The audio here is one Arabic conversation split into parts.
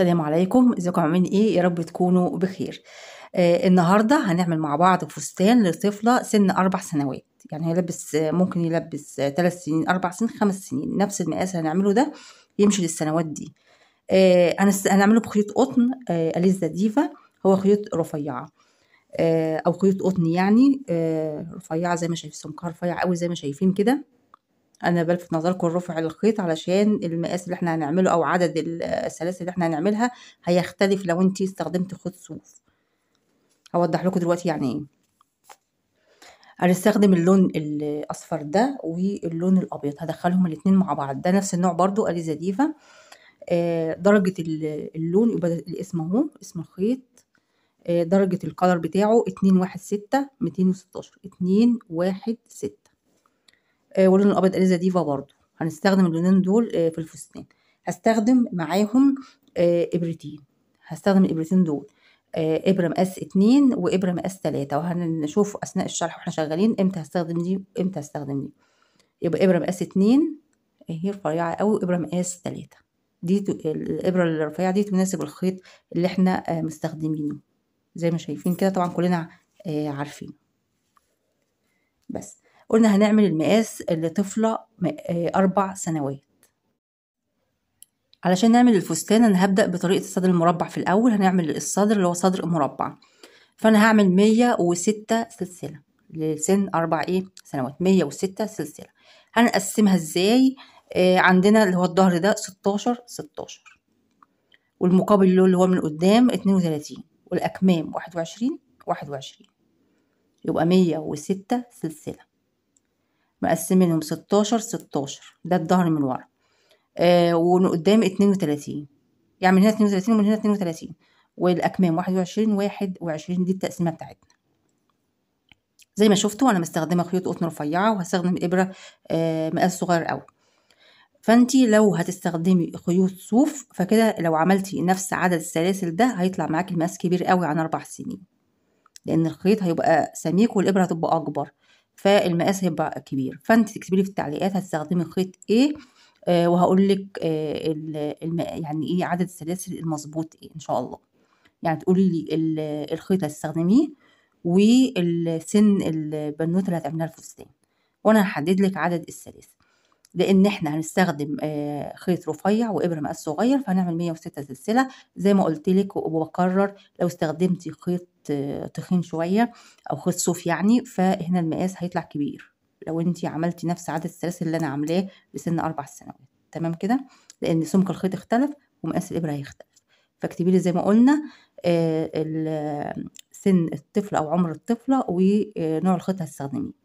السلام عليكم ازيكم عاملين ايه يا رب تكونوا بخير آه النهارده هنعمل مع بعض فستان لطفله سن اربع سنوات يعني هيلبس آه، ممكن يلبس ثلاث آه، سنين اربع سنين خمس سنين نفس المقاس هنعمله ده يمشي للسنوات دي آه هنعمله بخيوط قطن آه اليزا ديفا هو خيوط رفيعه آه او خيوط قطن يعني آه رفيعه زي ما شايفين سمكها رفيع قوي زي ما شايفين كده انا بلفت نظركم لرفع الخيط علشان المقاس اللي احنا هنعمله او عدد السلاسل اللي احنا هنعملها هيختلف لو انتي استخدمت خيط صوف هوضح لكم دلوقتي يعني ايه هنستخدم اللون الاصفر ده واللون الابيض هدخلهم الاتنين مع بعض ده نفس النوع برضو اليزا ديفا آه، درجة اللون يبقى الاسم اهو اسم الخيط آه، درجة الكلر بتاعه اتنين واحد ستة ميتين وستاشر اتنين واحد ستة آه، واللون الابيض اليزا ديفا برضو هنستخدم اللونين دول آه، في الفستان هستخدم معاهم آه، ابرتين هستخدم الابرتين دول ابره مقاس اتنين وابره مقاس تلاتة وهنشوف اثناء الشرح واحنا شغالين امتى هستخدم دي وامتى هستخدم دي يبقى ابره مقاس اتنين اهي رفيعه قوي وابره مقاس تلاتة دي الابره الرفيعه دي تناسب الخيط اللي احنا مستخدمينه زي ما شايفين كده طبعا كلنا عارفين بس قلنا هنعمل المقاس لطفلة آه، أربع سنوات علشان نعمل الفستان أنا هبدأ بطريقة الصدر المربع في الأول هنعمل الصدر اللي هو صدر مربع فأنا هعمل مية وستة سلسلة لسن أربع إيه سنوات مية وستة سلسلة هنقسمها إزاي آه عندنا اللي هو الظهر ده ستاشر ستاشر والمقابل له اللي هو من قدام اتنين وتلاتين والأكمام واحد وعشرين واحد وعشرين يبقى مية وستة سلسلة مقسمينهم 16 16 ده الظهر من ورا آه وقدام 32 يعني من هنا 32 ومن هنا 32 والاكمام 21 21 دي التقسيمه بتاعتنا زي ما شفتوا انا مستخدمه خيوط قطن رفيعه وهستخدم ابره آه مقاس صغير قوي فانتي لو هتستخدمي خيوط صوف فكده لو عملتي نفس عدد السلاسل ده هيطلع معاكي مقاس كبير قوي عن اربع سنين لان الخيط هيبقى سميك والابره هتبقى اكبر فالمقاس هيبقى كبير فانت تكتبي لي في التعليقات هتستخدمي خيط ايه آه وهقول لك آه يعني ايه عدد السلاسل المظبوط ايه ان شاء الله يعني تقولي لي الخيط هتستخدميه والسن البنوته اللي هتعملها الفستان وانا هحدد لك عدد السلاسل لان احنا هنستخدم آه، خيط رفيع وابره مقاس صغير فهنعمل 106 سلسله زي ما قلت لك وبكرر لو استخدمتي خيط تخين شوية أو خيط صوف يعني فهنا المقاس هيطلع كبير لو انتي عملتي نفس عدد السلاسل اللي أنا عاملاه بسن أربع سنوات تمام كده لأن سمك الخيط اختلف ومقاس الإبرة هيختلف فاكتبي لي زي ما قلنا آه، سن الطفل أو عمر الطفلة ونوع الخيط هتستخدميه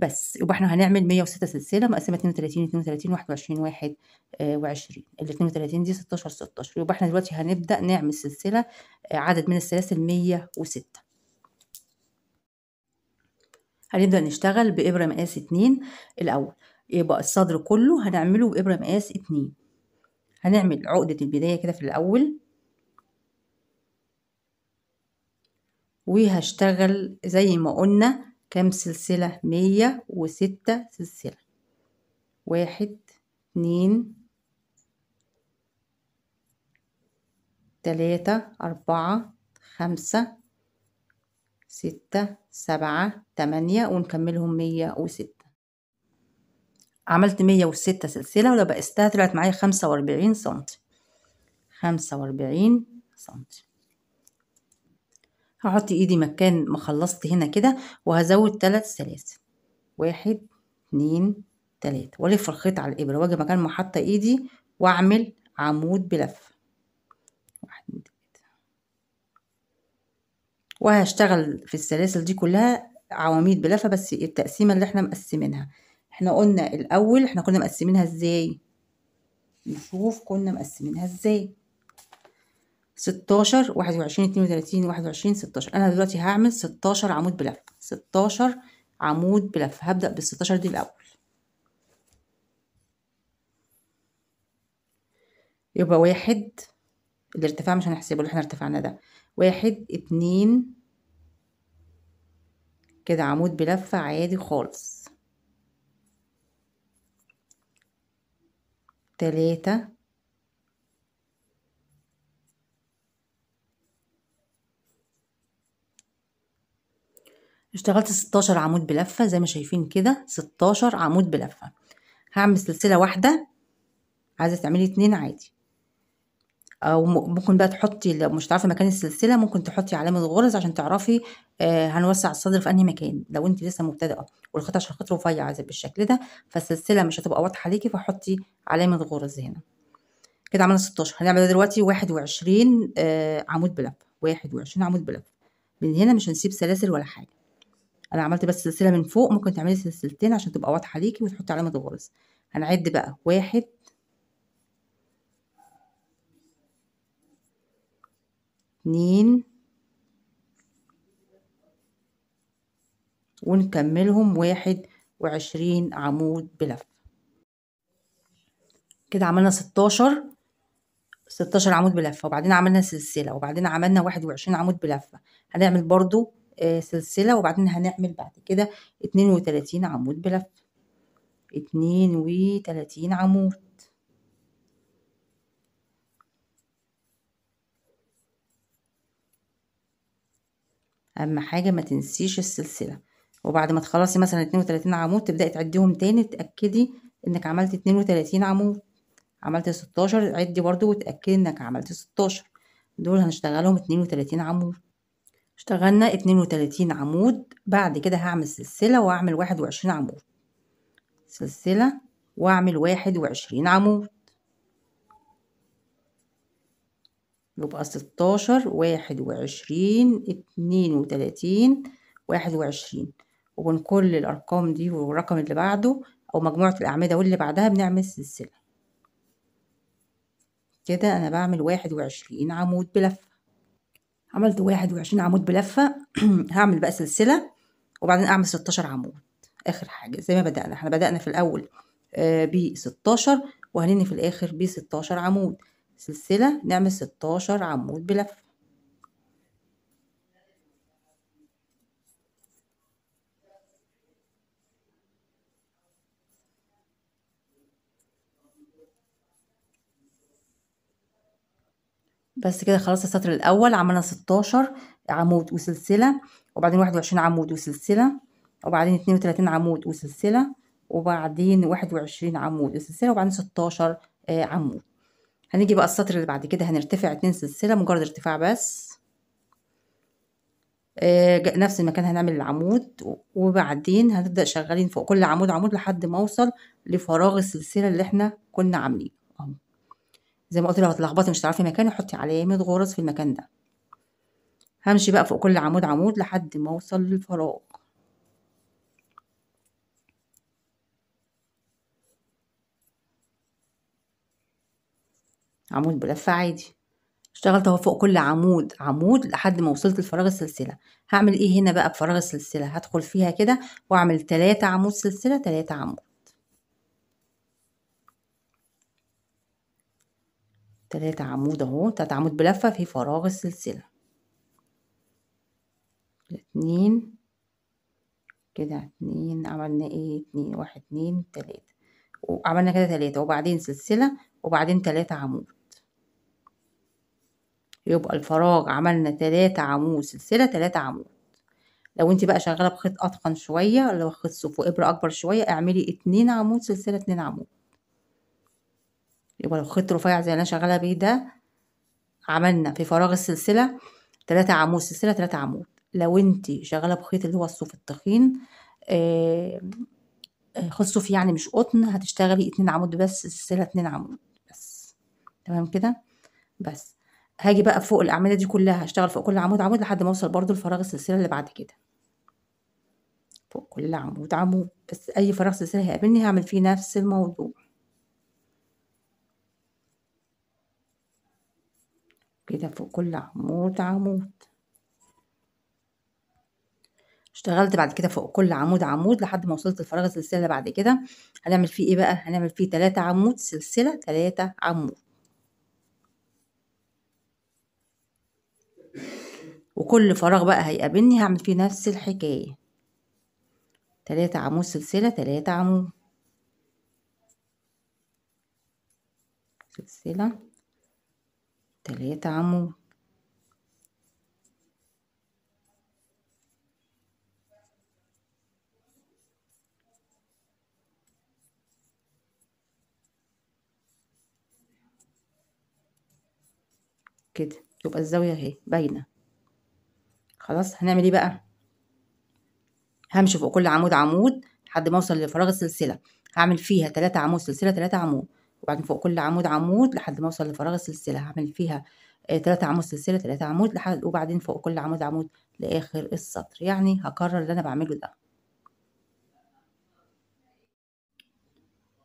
بس يبقى احنا هنعمل 106 سلسله مقسمه 32 32 21 21 ال 32 دي 16 16 يبقى احنا دلوقتي هنبدا نعمل سلسله آه، عدد من السلاسل 106 هنبدا نشتغل بابره مقاس 2 الاول يبقى الصدر كله هنعمله بابره مقاس 2 هنعمل عقده البدايه كده في الاول وهشتغل زي ما قلنا كم سلسلة مية وستة سلسلة واحد اتنين تلاتة أربعة خمسة ستة سبعة تمانية ونكملهم مية وستة عملت مية وستة سلسلة ولو بقستها طلعت معايا خمسة وأربعين سنتي خمسة وأربعين سنتي هحط ايدي مكان ما خلصت هنا كده وهزود ثلاث سلاسل واحد اتنين تلاتة والف الخيط على الابره واجي مكان ما حاطه ايدي واعمل عمود بلفه واحد وهشتغل في السلاسل دي كلها عواميد بلفه بس التقسيمه اللي احنا مقسمينها احنا قلنا الاول احنا كنا مقسمينها ازاي نشوف كنا مقسمينها ازاي 16 21 32 21 16 انا دلوقتي هعمل 16 عمود بلف 16 عمود بلف هبدأ بال 16 دي الاول يبقى واحد الارتفاع مش هنحسبه اللي احنا ارتفعناه ده واحد اتنين كده عمود بلفة عادي خالص تلاتة اشتغلت 16 عمود بلفة زي ما شايفين كده 16 عمود بلفة هعمل سلسلة واحدة عايزة تعملي اتنين عادي او ممكن بقى تحطي لو مش عارفه مكان السلسله ممكن تحطي علامه الغرز عشان تعرفي آه هنوسع الصدر في انهي مكان لو انت لسه مبتدئه والخيط عشان خيط رفيع عايزه بالشكل ده فالسلسله مش هتبقى واضحه ليكي فحطي علامه غرز هنا كده عملنا 16 هنعمل دلوقتي 21 آه عمود بلف 21 عمود بلف من هنا مش هنسيب سلاسل ولا حاجه انا عملت بس سلسله من فوق ممكن تعملي سلسلتين عشان تبقى واضحه ليكي وتحطي علامه غرز هنعد بقى واحد اتنين ونكملهم واحد وعشرين عمود بلف كده عملنا ستاشر ستاشر عمود بلفه وبعدين عملنا سلسله وبعدين عملنا واحد وعشرين عمود بلفه هنعمل برضو آه، سلسلة وبعدين هنعمل بعد كده اتنين وتلاتين عمود بلف اتنين وتلاتين عمود اهم حاجة ما تنسيش السلسلة وبعد ما تخلصي مثلا اتنين عمود تبدأي تعديهم تاني تأكدي انك عملت اتنين عمود عملت ستاشر عدي برضو وتأكدي انك عملت ستاشر دول هنشتغلهم اتنين عمود اشتغلنا اتنين وتلاتين عمود بعد كده هعمل سلسلة واعمل واحد وعشرين عمود سلسلة واعمل واحد وعشرين عمود يبقى ستاشر واحد وعشرين اتنين وتلاتين واحد وعشرين وبين كل الأرقام دي والرقم اللي بعده أو مجموعة الأعمدة واللي بعدها بنعمل سلسلة كده أنا بعمل واحد وعشرين عمود بلفة عملت 21 عمود بلفة هعمل بقى سلسلة وبعدين اعمل 16 عمود اخر حاجة زي ما بدأنا احنا بدأنا في الاول آه، ب 16 وهننهي في الاخر ب 16 عمود سلسلة نعمل 16 عمود بلفة بس كده خلاص السطر الاول عملنا 16 عمود وسلسله وبعدين 21 عمود وسلسله وبعدين 32 عمود وسلسله وبعدين 21 عمود وسلسله وبعدين 16 آه، عمود هنيجي بقى السطر اللي بعد كده هنرتفع اتنين سلسله مجرد ارتفاع بس آه، نفس المكان هنعمل العمود وبعدين هنبدأ شغالين فوق كل عمود عمود لحد ما اوصل لفراغ السلسلة اللي احنا كنا عاملينه زي ما قلت لو هتلخبطي مش هتعرفي مكانه حطي علامة غرز في المكان ده همشي بقى فوق كل عمود عمود لحد ما اوصل للفراغ عمود بلفة عادي اشتغلت اهو فوق كل عمود عمود لحد ما وصلت لفراغ السلسلة هعمل ايه هنا بقى بفراغ السلسلة هدخل فيها كده واعمل ثلاثة عمود سلسلة ثلاثة عمود تلاتة عمود اهو تلاتة عمود بلفة في فراغ السلسلة اتنين كده اتنين عملنا ايه اتنين واحد اتنين تلاتة وعملنا كده تلاتة وبعدين سلسلة وبعدين تلاتة عمود يبقى الفراغ عملنا تلاتة عمود سلسلة تلاتة عمود لو انت بقى شغالة بخيط اتقن شوية لو خيط صوف وابرة اكبر شوية اعملي اتنين عمود سلسلة اتنين عمود يبقى لو خيط رفيع زي انا شغاله بيه ده عملنا في فراغ السلسله تلاتة عمود سلسله تلاتة عمود لو انت شغاله بخيط اللي هو الصوف التخين آه, آه، خيط صوف يعني مش قطن هتشتغلي اتنين عمود بس سلسله اتنين عمود بس تمام كده بس هاجي بقى فوق الاعمده دي كلها هشتغل فوق كل عمود عمود لحد ما اوصل برضو لفراغ السلسله اللي بعد كده فوق كل عمود عمود بس اي فراغ سلسله هيقابلني هعمل فيه نفس الموضوع كده فوق كل عمود عمود اشتغلت بعد كده فوق كل عمود عمود لحد ما وصلت الفراغ السلسله بعد كده هنعمل فيه ايه بقى هنعمل فيه 3 عمود سلسله 3 عمود وكل فراغ بقى هيقابلني هعمل فيه نفس الحكايه 3 عمود سلسله 3 عمود سلسله تلاتة عمود كده تبقى الزاوية اهي باينة خلاص هنعمل ايه بقى همشي فوق كل عمود عمود لحد ما اوصل لفراغ السلسلة هعمل فيها تلاتة عمود سلسلة تلاتة عمود وبعدين فوق كل عمود عمود لحد ما اوصل لفراغ السلسله هعمل فيها آه، تلاتة عمود سلسله تلاتة عمود لحد وبعدين فوق كل عمود عمود لاخر السطر يعني هكرر اللي انا بعمله ده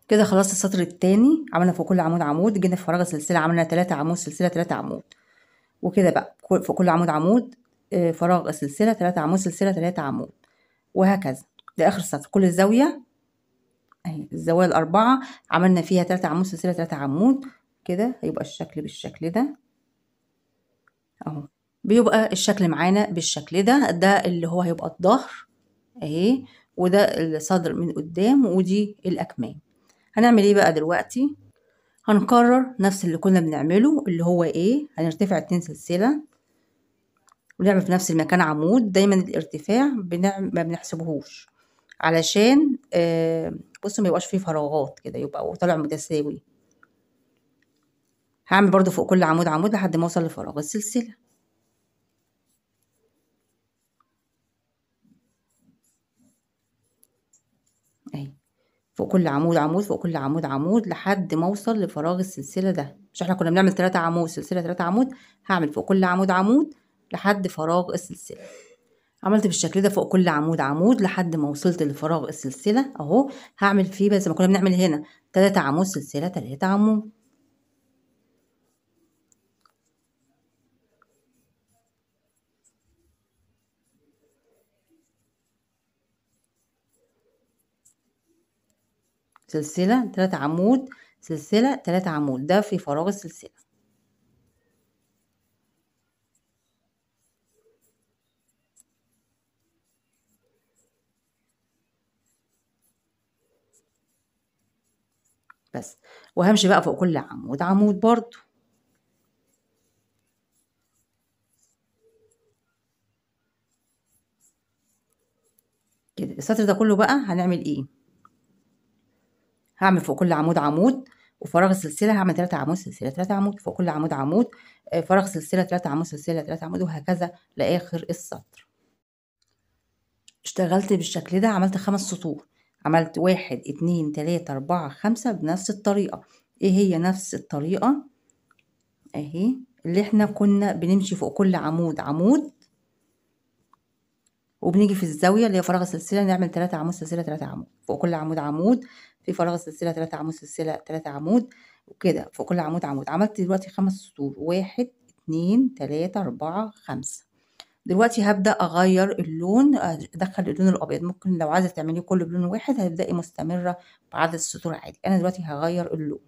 كده خلصت السطر التاني عملنا فوق كل عمود عمود جينا في فراغ السلسله عملنا تلاتة عمود سلسله تلاتة عمود وكده بقى فوق كل عمود عمود آه، فراغ السلسلة تلاتة عمود سلسله تلاتة عمود وهكذا لاخر السطر كل زاويه اهي الزوايا الاربعه عملنا فيها ثلاثة عمود سلسله ثلاثة عمود كده هيبقى الشكل بالشكل ده اهو بيبقى الشكل معانا بالشكل ده ده اللي هو هيبقى الظهر اهي وده الصدر من قدام ودي الاكمام هنعمل ايه بقى دلوقتي هنكرر نفس اللي كنا بنعمله اللي هو ايه هنرتفع اتنين سلسله ونعمل في نفس المكان عمود دايما الارتفاع بنعم... ما بنحسبهوش علشان آه بصوا ما يبقاش فيه فراغات كده يبقى طالع متساوي هعمل برضو فوق كل عمود عمود لحد ما اوصل لفراغ السلسله اهي فوق كل عمود عمود فوق كل عمود عمود لحد ما اوصل لفراغ السلسله ده مش احنا كنا بنعمل 3 عمود سلسله 3 عمود هعمل فوق كل عمود عمود لحد فراغ السلسله عملت بالشكل ده فوق كل عمود عمود لحد ما وصلت لفراغ السلسلة اهو هعمل فيه بس ما كنا بنعمل هنا تلاتة عمود سلسلة تلاتة عمود سلسلة تلاتة عمود سلسلة تلاتة عمود ده في فراغ السلسلة بس وهمشي بقى فوق كل عمود عمود برضو كده السطر ده كله بقى هنعمل ايه هعمل فوق كل عمود عمود وفراغ السلسله هعمل 3 عمود سلسله 3 عمود فوق كل عمود عمود آه، فراغ سلسله 3 عمود سلسله 3 عمود وهكذا لاخر السطر اشتغلت بالشكل ده عملت خمس سطور عملت واحد اتنين تلاتة اربعة خمسة بنفس الطريقة ايه هي نفس الطريقة اهي اللي احنا كنا بنمشي فوق كل عمود عمود وبنيجي في الزاوية اللي هي فراغ السلسلة نعمل تلاتة عمود سلسلة تلاتة عمود فوق كل عمود عمود في فراغ السلسلة تلاتة عمود سلسلة تلاتة عمود وكده فوق كل عمود عمود عملت دلوقتي خمس سطور واحد اتنين تلاتة اربعة خمسة دلوقتي هبدأ أغير اللون آه، أدخل اللون الأبيض ممكن لو عايزة تعمليه كله بلون واحد هتبدأي مستمرة بعدد السطور عادي أنا دلوقتي هغير اللون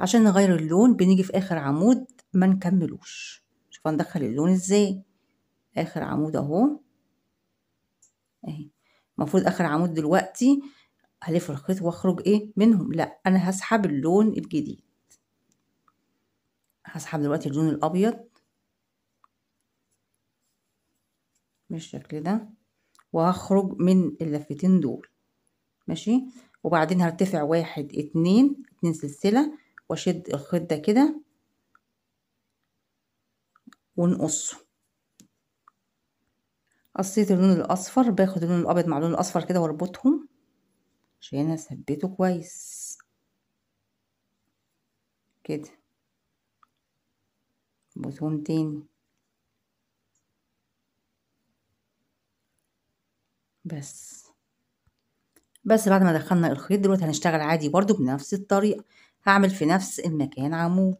عشان نغير اللون بنيجي في آخر عمود ما نكملوش شوف هندخل اللون إزاي آخر عمود أهو أهي المفروض آخر عمود دلوقتي هلف الخيط واخرج ايه منهم لا انا هسحب اللون الجديد هسحب دلوقتي اللون الابيض بالشكل ده وهخرج من اللفتين دول ماشي وبعدين هرتفع واحد اتنين اتنين سلسلة واشد الخيط ده كده ونقصه قصيت اللون الاصفر باخد اللون الابيض مع اللون الاصفر كده واربطهم عشان اثبته كويس كده بوتون تاني بس بس بعد ما دخلنا الخيط دلوقتي هنشتغل عادي برضو بنفس الطريقة هعمل في نفس المكان عمود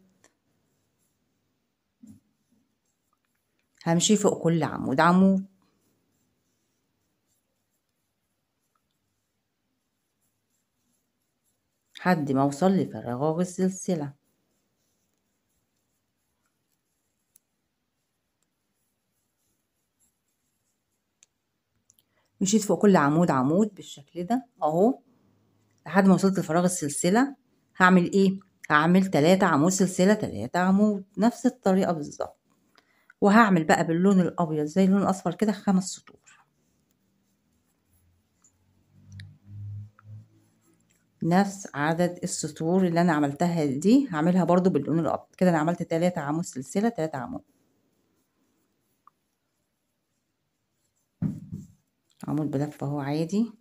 همشي فوق كل عمود عمود لحد ما اوصل لفراغ السلسله مشيت فوق كل عمود عمود بالشكل ده اهو لحد ما وصلت لفراغ السلسلة هعمل ايه هعمل تلاتة عمود سلسلة تلاتة عمود نفس الطريقة بالظبط وهعمل بقى باللون الابيض زي اللون الاصفر كده خمس سطور نفس عدد السطور اللي انا عملتها دي هعملها برضو باللون الابيض كده انا عملت تلاتة عمود سلسلة تلاتة عمود معمول بلف اهو عادي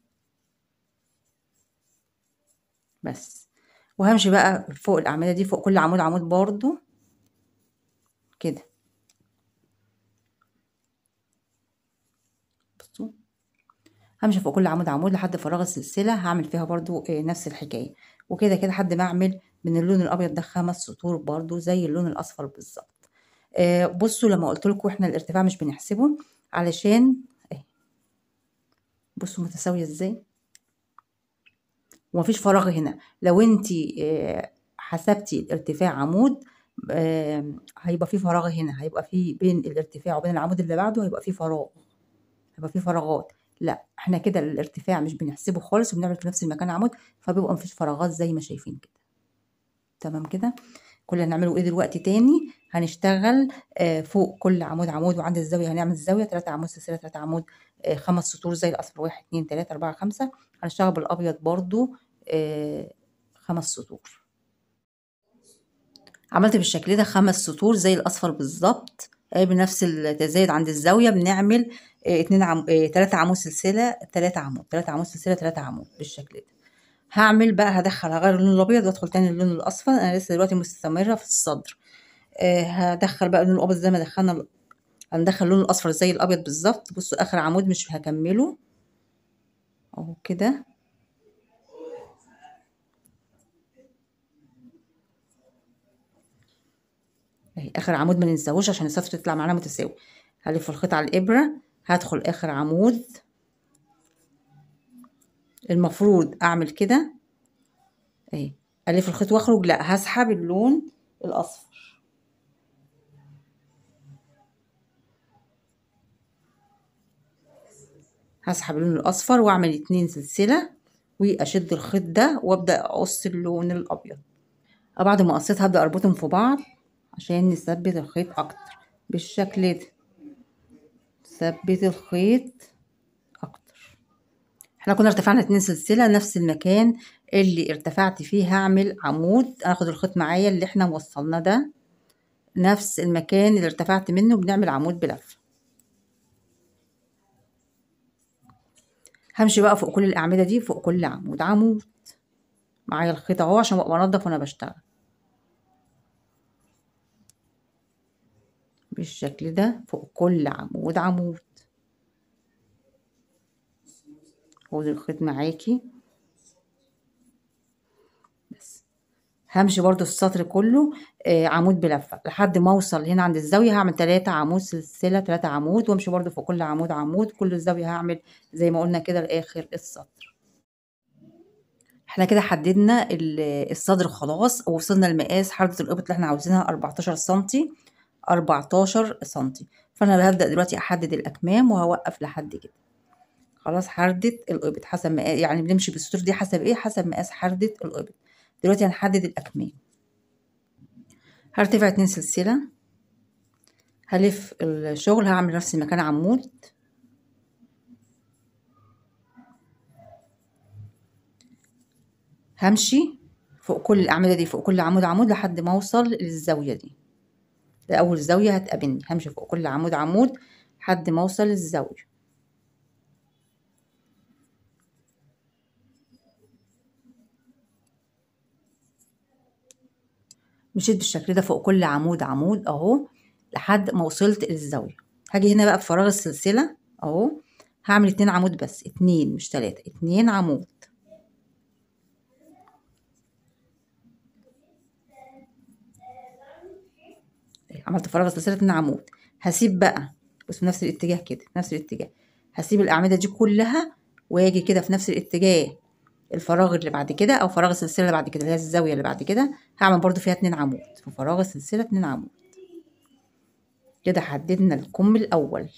بس وهمشي بقى فوق الاعمده دي فوق كل عمود عمود برضو كده بصوا همشي فوق كل عمود عمود لحد فراغ السلسله هعمل فيها برضو آه، نفس الحكايه وكده كده حد ما اعمل من اللون الابيض ده خمس سطور برضو زي اللون الاصفر بالظبط آه، بصوا لما قلت لكم احنا الارتفاع مش بنحسبه علشان بصوا متساويه ازاي ومفيش فراغ هنا لو انت آه، حسبتي الارتفاع عمود هيبقى في فراغ هنا هيبقى في بين الارتفاع وبين العمود اللي بعده هيبقى في فراغ هيبقى في فراغات لا احنا كده الارتفاع مش بنحسبه خالص وبنعمل في نفس المكان عمود فبيبقى مفيش فراغات زي ما شايفين كده تمام كده كل اللي هنعمله ايه دلوقتي تاني هنشتغل آه، فوق كل عمود عمود وعند الزاويه هنعمل الزاويه 3 عمود سلسله 3 عمود آه، خمس سطور زي الاصفر 1 2 3 4 5 هنشتغل بالابيض برضو آه، خمس سطور عملت بالشكل ده خمس سطور زي الاصفر بالظبط بنفس التزايد عند الزاويه بنعمل اتنين عم... عمود سلسله 3 عمود 3 عمود سلسله 3 عمود بالشكل ده هعمل بقى هدخل هغير اللون الابيض وادخل تاني اللون الاصفر انا لسه دلوقتي مستمره في الصدر آه هدخل بقى اللون الابيض زي ما دخلنا هندخل اللون الاصفر زي الابيض بالظبط بصوا اخر عمود مش هكمله اهو كده اهي اخر عمود ما ننساهوش عشان السطر تطلع معانا متساوي هلف الخيط على الابره هدخل اخر عمود المفروض اعمل كده اهي الف الخيط واخرج لا هسحب اللون الاصفر هسحب اللون الاصفر واعمل اتنين سلسله واشد الخيط ده وابدا اقص اللون الابيض بعد ما قصيت هبدا اربطهم في بعض عشان نثبت الخيط اكتر بالشكل ده ثبت الخيط احنا كنا ارتفعنا اتنين سلسلة نفس المكان اللي ارتفعت فيه هعمل عمود اخد الخيط معايا اللي احنا وصلنا ده نفس المكان اللي ارتفعت منه بنعمل عمود بلفة همشي بقى فوق كل الاعمدة دي فوق كل عمود عمود معايا الخيط اهو عشان ابقى انضف وانا بشتغل بالشكل ده فوق كل عمود عمود خدي الخيط معاكي بس همشي برضو السطر كله آه عمود بلفه لحد ما اوصل هنا عند الزاويه هعمل ثلاثة عمود سلسله ثلاثة عمود وامشي برضو في كل عمود عمود كل الزاويه هعمل زي ما قلنا كده لاخر السطر احنا كده حددنا الصدر خلاص ووصلنا لمقاس حرده القبط اللي احنا عاوزينها 14 سنتي 14 سنتي فانا هبدا دلوقتي احدد الاكمام وهوقف لحد كده خلاص حردة الإبط حسب مقاس يعني بنمشي بالسطور دي حسب إيه حسب مقاس حردة الإبط دلوقتي هنحدد الأكمية هرتفع اتنين سلسلة هلف الشغل هعمل نفس المكان عمود همشي فوق كل الأعمدة دي فوق كل عمود عمود لحد ما أوصل للزاوية دي ده أول زاوية هتقابلني همشي فوق كل عمود عمود لحد ما أوصل للزاوية مشيت بالشكل ده فوق كل عمود عمود اهو لحد ما وصلت للزاوية هاجي هنا بقى في فراغ السلسلة اهو هعمل اتنين عمود بس اتنين مش تلاتة اتنين عمود عملت فراغ السلسله اتنين عمود هسيب بقى بس في نفس الاتجاه كده في نفس الاتجاه هسيب الأعمدة دي كلها واجي كده في نفس الاتجاه الفراغ اللي بعد كده او فراغ السلسله اللي بعد كده اللي هي الزاويه اللي بعد كده هعمل برضو فيها اتنين عمود في فراغ السلسله اتنين عمود كده حددنا الكم الاول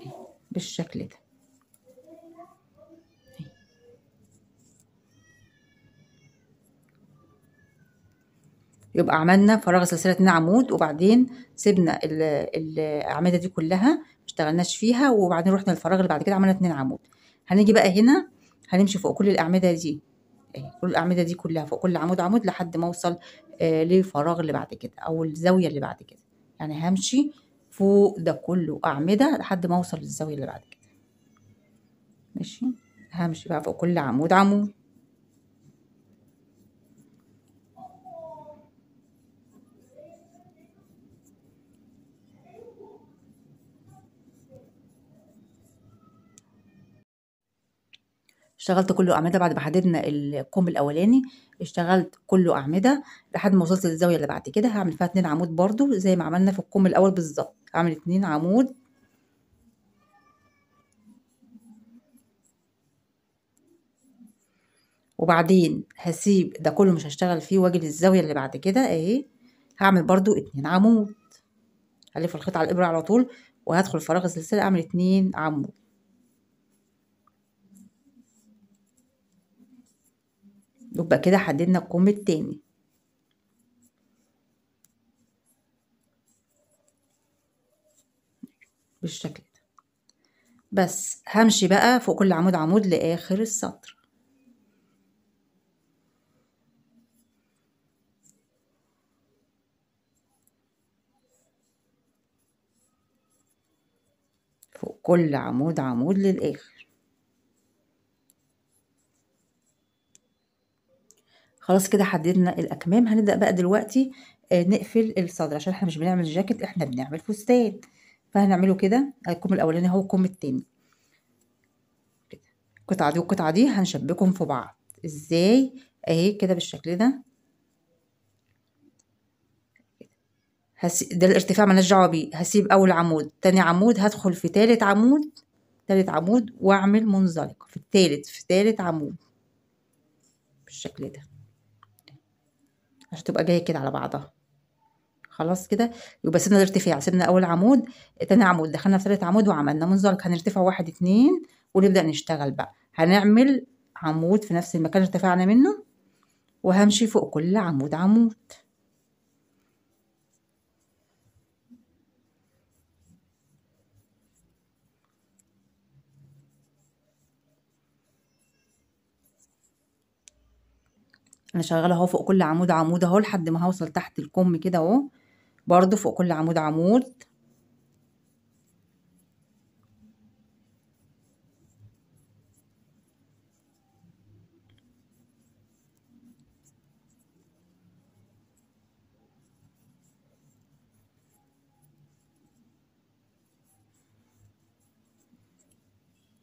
إيه؟ بالشكل ده إيه؟ يبقى عملنا فراغ سلسله اتنين عمود وبعدين سيبنا الاعمده دي كلها اشتغلناش فيها وبعدين رحنا للفراغ اللي بعد كده عملنا اتنين عمود هنيجي بقى هنا هنمشي فوق كل الاعمده دي اهي كل الاعمده دي كلها فوق كل عمود عمود لحد ما اوصل آه للفراغ اللي بعد كده او الزاويه اللي بعد كده يعني همشي فوق ده كله اعمده لحد ما اوصل للزاويه اللي بعد كده ماشي همشي بقى فوق كل عمود عمود اشتغلت كله أعمدة بعد ما حددنا الكم الأولاني اشتغلت كله أعمدة لحد ما وصلت للزاوية اللي بعد كده هعمل فيها اتنين عمود برضو زي ما عملنا في الكم الأول بالظبط هعمل اتنين عمود وبعدين هسيب ده كله مش هشتغل فيه واجي للزاوية اللي بعد كده اهي هعمل برضو اتنين عمود هلف الخيط على الإبرة على طول وهدخل فراغ السلسلة اعمل اتنين عمود يبقى كده حددنا الكم التاني بالشكل ده بس همشي بقى فوق كل عمود عمود لآخر السطر فوق كل عمود عمود للآخر خلاص كده حددنا الاكمام هنبدا بقى دلوقتي آه، نقفل الصدر عشان احنا مش بنعمل جاكيت احنا بنعمل فستان فهنعمله كده الكم الاولاني اهو الكم التاني كده القطعه دي والقطعه دي هنشبكهم في بعض ازاي اهي كده بالشكل ده هس... ده الارتفاع مالناش دعوه بيه هسيب اول عمود تاني عمود هدخل في تالت عمود تالت عمود واعمل منزلق في التالت في تالت عمود بالشكل ده عشان تبقى جايه كده على بعضها خلاص كده يبقى سيبنا الارتفاع سيبنا اول عمود تاني عمود دخلنا في تالت عمود وعملنا منذلك هنرتفع واحد اتنين ونبدا نشتغل بقى هنعمل عمود في نفس المكان ارتفعنا منه وهمشي فوق كل عمود عمود انا شغاله اهو فوق كل عمود عمود اهو لحد ما هوصل تحت الكم كده اهو برضو فوق كل عمود عمود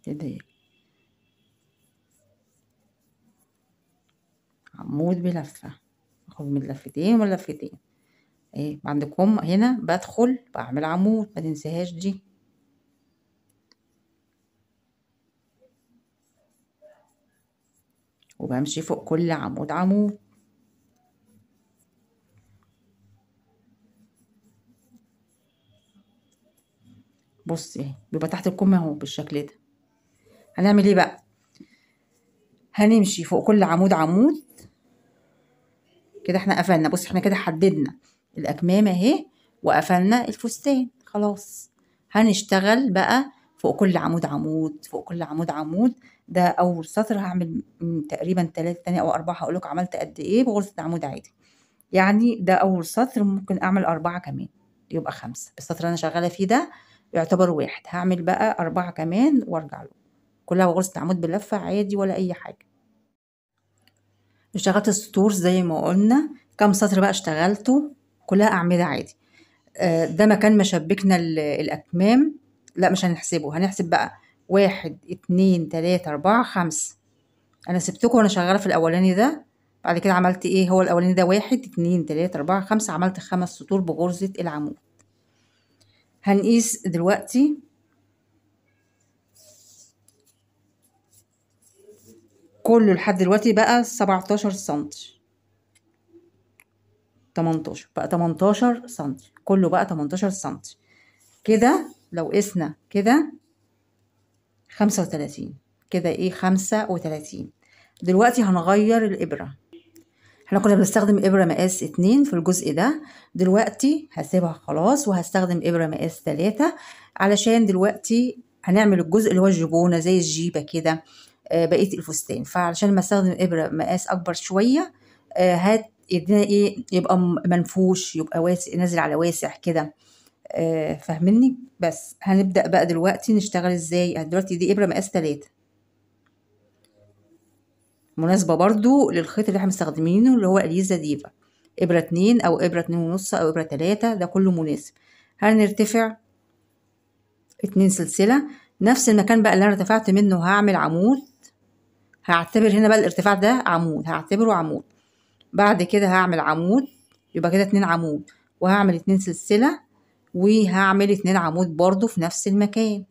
كده إيه عمود بلفة باخد من لفتين ولفتين اهي بعد كم هنا بدخل بعمل عمود ما تنساهاش دي وبمشي فوق كل عمود عمود بصي اهي بيبقى تحت الكم اهو بالشكل ده هنعمل ايه بقى هنمشي فوق كل عمود عمود كده احنا قفلنا بص احنا كده حددنا الأكمام اهي وقفلنا الفستان خلاص هنشتغل بقى فوق كل عمود عمود فوق كل عمود عمود ده أول سطر هعمل تقريبا ثلاثة تانية أو أربعة هقولك عملت قد إيه بغرزة عمود عادي يعني ده أول سطر ممكن أعمل أربعة كمان يبقى خمسة السطر أنا شغالة فيه ده يعتبر واحد هعمل بقى أربعة كمان وأرجع له كلها بغرزة عمود بلفة عادي ولا أي حاجة اشتغلت السطور زي ما قلنا كام سطر بقى اشتغلته كلها أعمدة عادي آه، ده مكان ما شبكنا الأكمام لا مش هنحسبه هنحسب بقى واحد اتنين تلاتة أربعة خمسة أنا سبتكم وأنا شغالة في الأولاني ده بعد كده عملت إيه هو الأولاني ده واحد اتنين تلاتة أربعة خمسة عملت خمس سطور بغرزة العمود هنقيس دلوقتي كله لحد دلوقتي بقى 17 سم 18 بقى 18 سم كله بقى 18 سم كده لو قسنا كده 35 كده ايه 35 دلوقتي هنغير الابره احنا كنا بنستخدم ابره مقاس 2 في الجزء ده دلوقتي هسيبها خلاص وهستخدم ابره مقاس 3 علشان دلوقتي هنعمل الجزء اللي هو الجبونه زي الجيبه كده آه، بقيه الفستان فعلشان لما استخدم ابره مقاس اكبر شويه آه، هات يدينا ايه يبقى منفوش يبقى واسع نازل على واسع كده آه، فاهمني بس هنبدا بقى دلوقتي نشتغل ازاي يعني دلوقتي دي ابره مقاس تلاتة مناسبه برضو للخيط اللي احنا مستخدمينه اللي هو اليزا ديفا ابره اتنين او ابره اتنين ونص او ابره تلاتة ده كله مناسب هنرتفع اتنين سلسله نفس المكان بقى اللي انا ارتفعت منه هعمل عمود هعتبر هنا بقى الارتفاع ده عمود هعتبره عمود بعد كده هعمل عمود يبقى كده اتنين عمود وهعمل اتنين سلسلة وهعمل اتنين عمود برضو في نفس المكان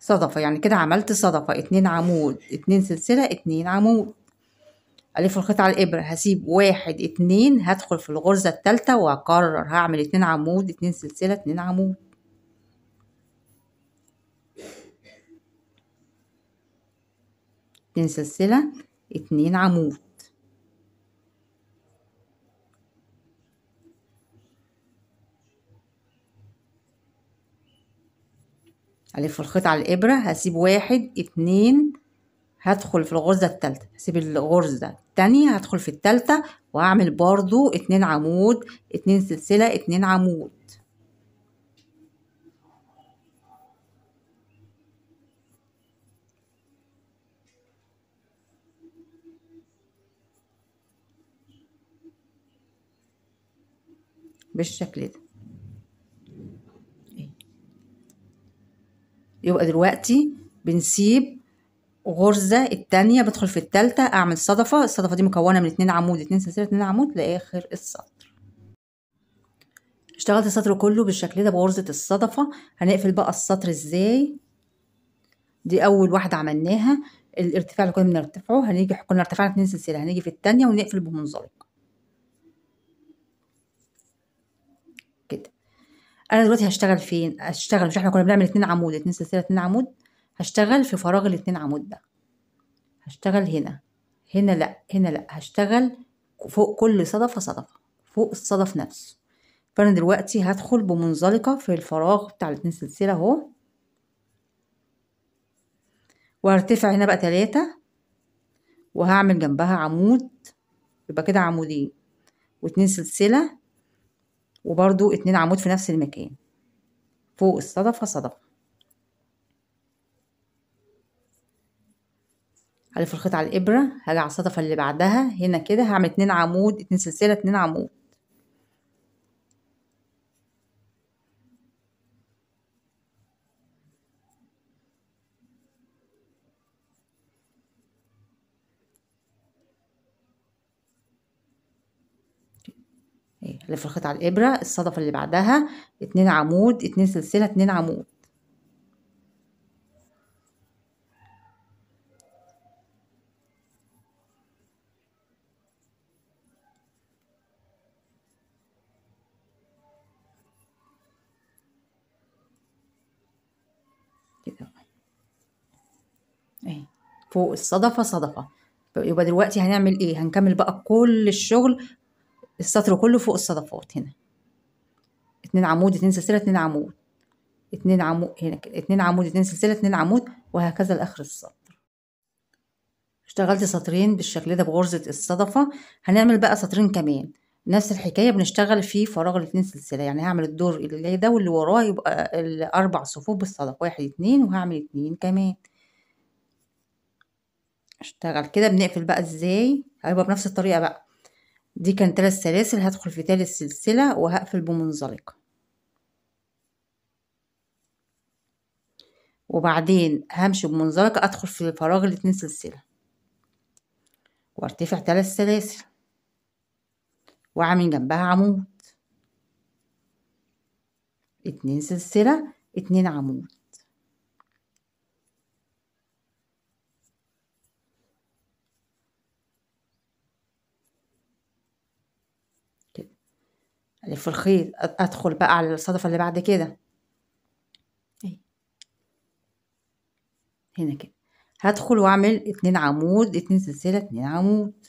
صدفة يعني كده عملت صدفة اتنين عمود اتنين سلسلة اتنين عمود ألف الخيط على الإبرة هسيب واحد اتنين هدخل في الغرزة التالتة وأكرر هعمل اتنين عمود اتنين سلسلة اتنين عمود اتنين سلسلة اتنين عمود ألف الخيط على الإبرة هسيب واحد اتنين هدخل في الغرزة التالتة هسيب الغرزة التانية هدخل في التالتة وهعمل برضو اتنين عمود اتنين سلسلة اتنين عمود بالشكل ده إيه؟ يبقى دلوقتي بنسيب غرزة التانية بدخل في التالتة أعمل صدفة الصدفة دي مكونة من اتنين عمود اتنين سلسلة اتنين عمود لآخر السطر اشتغلت السطر كله بالشكل ده بغرزة الصدفة هنقفل بقى السطر ازاي دي أول واحدة عملناها الارتفاع اللي كنا بنرتفعه هنيجي كنا ارتفعنا اتنين سلسلة هنيجي في التانية ونقفل بمنزلق انا دلوقتي هشتغل فين هشتغل مش احنا كنا بنعمل اتنين عمود اتنين سلسله اتنين عمود هشتغل في فراغ الاتنين عمود ده هشتغل هنا هنا لا هنا لا هشتغل فوق كل صدفه صدفه فوق الصدف نفسه فانا دلوقتي هدخل بمنزلقه في الفراغ بتاع الاتنين سلسله اهو وهرتفع هنا بقى تلاتة وهعمل جنبها عمود يبقى كده عمودين واتنين سلسله وبرضو اتنين عمود في نفس المكان فوق الصدفة صدفة هلف الخيط على الإبرة هاجي على الصدفة اللي بعدها هنا كده هعمل اتنين عمود اتنين سلسلة اتنين عمود اللي الخيط على الابره الصدفه اللي بعدها اتنين عمود اتنين سلسله اتنين عمود كده اهي فوق الصدفه صدفه يبقى دلوقتي هنعمل ايه هنكمل بقى كل الشغل السطر كله فوق الصدفات هنا اتنين عمود اتنين سلسلة اتنين عمود اتنين عمود هنا كده اتنين عمود اتنين سلسلة اتنين عمود وهكذا لآخر السطر اشتغلت سطرين بالشكل ده بغرزة الصدفة هنعمل بقى سطرين كمان نفس الحكاية بنشتغل في فراغ الاتنين سلسلة يعني هعمل الدور اللي ده واللي وراه يبقى الأربع صفوف بالصدفة واحد اتنين وهعمل اتنين كمان اشتغل كده بنقفل بقى ازاي هيبقى بنفس الطريقة بقى دي كان ثلاث سلاسل هدخل في ثالث سلسلة وهقفل بمنزلقة وبعدين همشي بمنزلقة أدخل في الفراغ الاتنين سلسلة وارتفع ثلاث سلاسل وأعمل جنبها عمود اتنين سلسلة اتنين عمود اللي يعني في الخيط ادخل بقى على الصدفة اللي بعد كده هنا كده هدخل واعمل اتنين عمود اتنين سلسلة اتنين عمود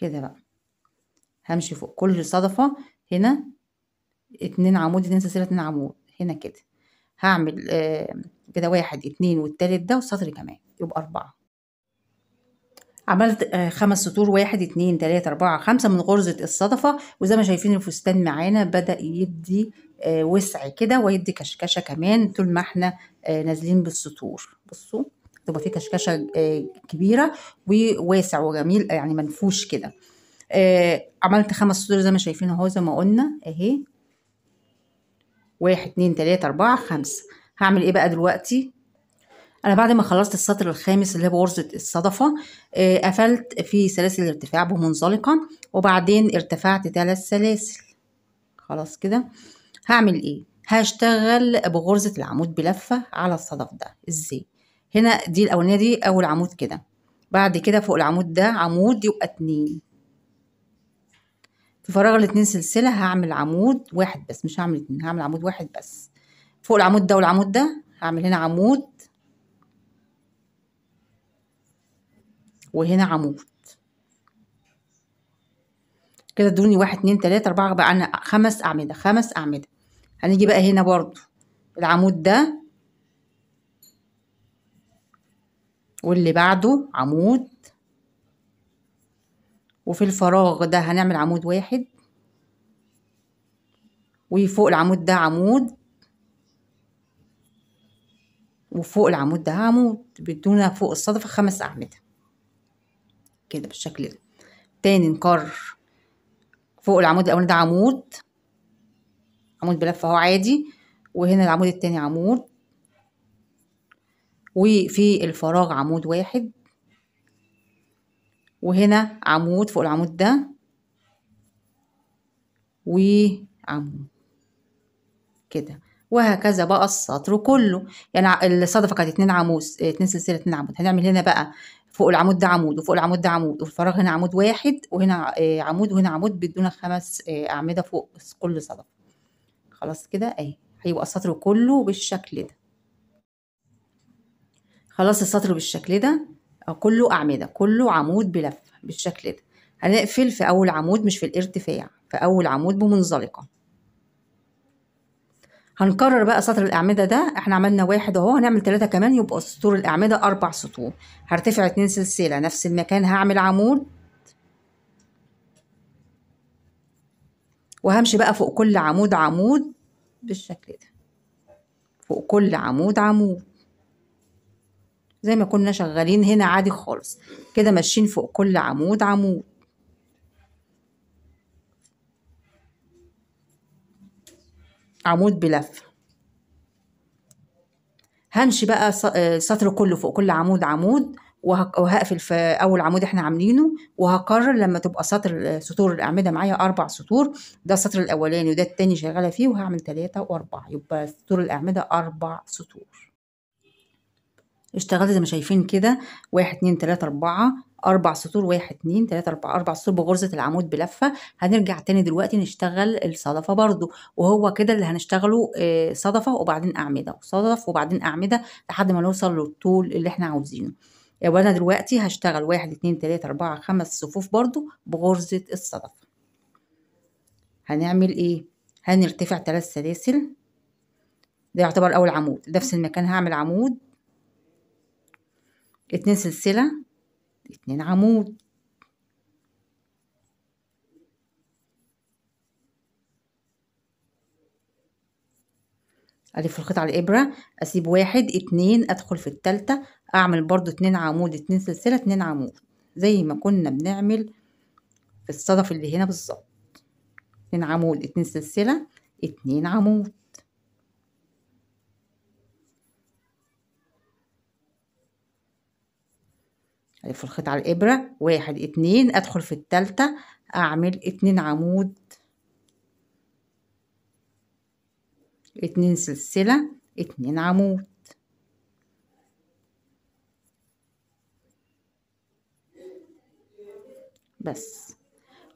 كده بقى همشي فوق كل صدفة هنا اتنين عمود اتنين سلسلة اتنين عمود هنا كده هعمل آه، كده واحد اتنين والتالت ده والسطر كمان يبقى أربعة عملت آه، خمس سطور واحد اتنين تلاتة أربعة خمسة من غرزة الصدفة وزي ما شايفين الفستان معانا بدأ يدي آه، وسع كده ويدي كشكشة كمان طول ما احنا نازلين بالسطور بصوا تبقى فيه كشكشه كبيره وواسع وجميل يعني منفوش كده عملت خمس سطور زي ما شايفين اهو زي ما قلنا اهي واحد اتنين تلاتة اربعة خمسة هعمل ايه بقى دلوقتي انا بعد ما خلصت السطر الخامس اللي هو غرزة الصدفة آه، قفلت في سلاسل الارتفاع بمنزلقة وبعدين ارتفعت ثلاث سلاسل خلاص كده هعمل ايه هشتغل بغرزة العمود بلفة على الصدف ده ازاي هنا دي الاولانية دي اول عمود كده بعد كده فوق العمود ده عمود يبقى اتنين فراغ الاثنين سلسلة هعمل عمود واحد بس مش هعمل اتنين هعمل عمود واحد بس فوق العمود ده والعمود ده هعمل هنا عمود وهنا عمود كده ادوني واحد اتنين تلاتة اربعة بقى انا خمس اعمدة خمس اعمدة هنيجي بقى هنا برضو العمود ده واللي بعده عمود وفي الفراغ ده هنعمل عمود واحد وفوق العمود ده عمود وفوق العمود ده عمود بيدونا فوق الصدفة خمس أعمدة كده بالشكل ده تاني نكرر فوق العمود الأول ده عمود عمود بلفة اهو عادي وهنا العمود التاني عمود وفي الفراغ عمود واحد وهنا عمود فوق العمود ده وعمود كده وهكذا بقى السطر كله يعني الصدفه كانت اتنين عمود اتنين سلسله اتنين عمود هنعمل هنا بقى فوق العمود ده عمود وفوق العمود ده عمود والفراغ هنا عمود واحد وهنا آه، عمود وهنا عمود بيدونا خمس آه، اعمده فوق كل صدفه خلاص كده اهي هيبقى السطر كله بالشكل ده خلاص السطر بالشكل ده كله أعمدة كله عمود بلفة بالشكل ده هنقفل في أول عمود مش في الارتفاع في أول عمود بمنزلقة هنكرر بقى سطر الأعمدة ده احنا عملنا واحد اهو هنعمل تلاتة كمان يبقى سطور الأعمدة أربع سطور هرتفع اتنين سلسلة نفس المكان هعمل عمود وهمشي بقى فوق كل عمود عمود بالشكل ده فوق كل عمود عمود زي ما كنا شغالين هنا عادي خالص كده ماشيين فوق كل عمود عمود عمود بلفه همشي بقى آه، سطر كله فوق كل عمود عمود وهقفل في اول عمود احنا عاملينه وهكرر لما تبقى سطر آه، سطور الاعمده معايا اربع سطور ده السطر الاولاني وده التاني شغاله فيه وهعمل تلاته واربعه يبقى سطور الاعمده اربع سطور اشتغلت زي ما شايفين كده واحد اتنين تلاتة اربعة اربع سطور واحد اتنين تلاتة اربعة اربع سطور بغرزة العمود بلفة هنرجع تاني دلوقتي نشتغل الصدفة برضو وهو كده اللي هنشتغله آه، صدفة وبعدين اعمدة صدف وبعدين اعمدة لحد ما نوصل للطول اللي احنا عاوزينه وانا دلوقتي هشتغل واحد اتنين تلاتة اربعة خمس صفوف برضو بغرزة الصدفة هنعمل ايه هنرتفع تلات سلاسل ده يعتبر اول عمود ده نفس المكان هعمل عمود اتنين سلسلة اتنين عمود ألف الخيط على الإبرة أسيب واحد اتنين أدخل في التالتة أعمل برضو اتنين عمود اتنين سلسلة اتنين عمود زي ما كنا بنعمل في الصدف اللي هنا بالظبط اتنين عمود اتنين سلسلة اتنين عمود الف الخيط على الابره واحد اتنين ادخل في التالتة اعمل اتنين عمود اتنين سلسله اتنين عمود بس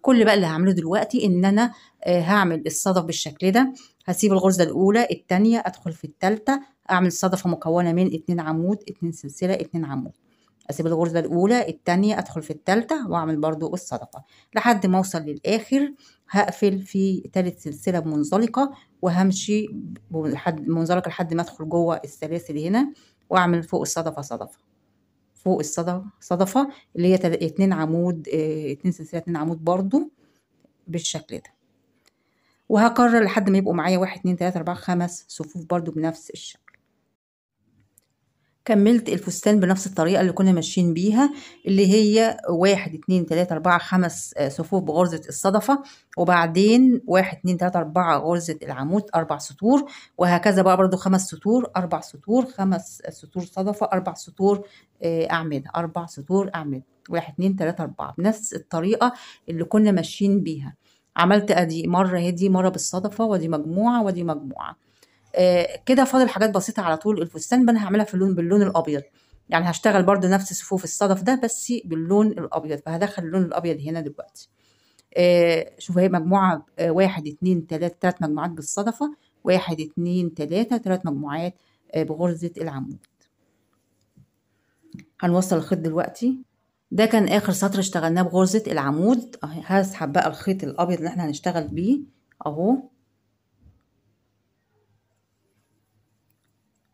كل بقى اللي هعمله دلوقتي ان انا آه، هعمل الصدف بالشكل ده هسيب الغرزه الاولى التانية ادخل في التالتة اعمل صدفه مكونه من اتنين عمود اتنين سلسله اتنين عمود اسيب الغرزة الاولى التانية ادخل في التالتة واعمل برضو الصدقة لحد ما اوصل للاخر هقفل في تالت سلسلة منزلقة وهمشي لحد منزلقة لحد ما ادخل جوه السلاسل هنا واعمل فوق الصدفة صدفة فوق الصدفة صدفة اللي هي اتنين عمود آه، اتنين سلسلة اتنين عمود برضو بالشكل ده وهكرر لحد ما يبقوا معايا واحد اتنين تلاتة اربعة خمس صفوف برضو بنفس الشكل كملت الفستان بنفس الطريقة اللي كنا ماشيين بيها اللي هي واحد اتنين تلاتة اربعة خمس آه، صفوف بغرزة الصدفة وبعدين واحد اتنين تلاتة اربعة غرزة العمود اربع سطور وهكذا بقى برضو خمس سطور اربع سطور خمس آه، سطور صدفة اربع سطور آه، اعمدة اربع سطور اعمدة واحد اتنين تلاتة اربعة بنفس الطريقة اللي كنا ماشيين بيها عملت ادي مرة هدي مرة بالصدفة ودي مجموعة ودي مجموعة آه، كده فاضل حاجات بسيطه على طول الفستان انا هعملها في اللون باللون الابيض يعني هشتغل برضو نفس صفوف الصدف ده بس باللون الابيض فهدخل اللون الابيض هنا دلوقتي شوفوا آه، شوف مجموعه آه، واحد اتنين تلات تلات مجموعات بالصدفه واحد اتنين تلاته تلات مجموعات بغرزه العمود هنوصل الخيط دلوقتي ده كان اخر سطر اشتغلناه بغرزه العمود هسحب بقى الخيط الابيض اللي احنا هنشتغل بيه اهو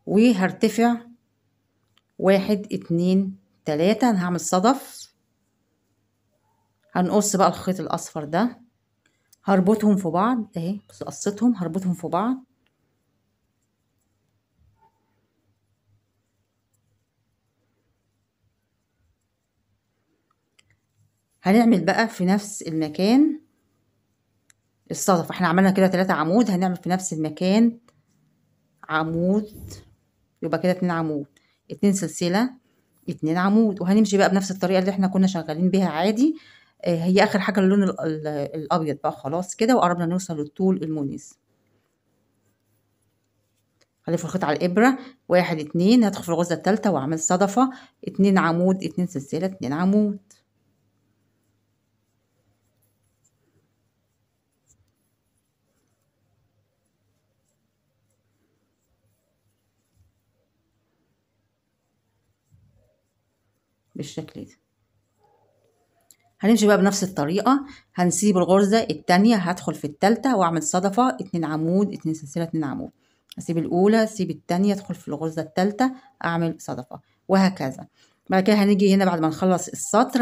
وهرتفع واحد اتنين تلاتة انا هعمل صدف هنقص بقى الخيط الاصفر ده هربطهم في بعض اهي بس قصتهم هربطهم في بعض هنعمل بقى في نفس المكان الصدف احنا عملنا كده تلاتة عمود هنعمل في نفس المكان عمود يبقى كده اتنين عمود اتنين سلسلة اتنين عمود وهنمشي بقى بنفس الطريقة اللي احنا كنا شغالين بيها عادي آه، هي اخر حاجة اللون الابيض بقى خلاص كده وقربنا نوصل للطول المنيس هلف الخيط على الابره واحد اتنين هدخل في الغرزه التالتة واعمل صدفه اتنين عمود اتنين سلسله اتنين عمود بالشكل ده هنمشي بقى بنفس الطريقة هنسيب الغرزة التانية هدخل في التالتة واعمل صدفة اتنين عمود اتنين سلسلة اتنين عمود هسيب الاولى سيب التانية ادخل في الغرزة التالتة اعمل صدفة وهكذا بعد كده هنيجي هنا بعد ما نخلص السطر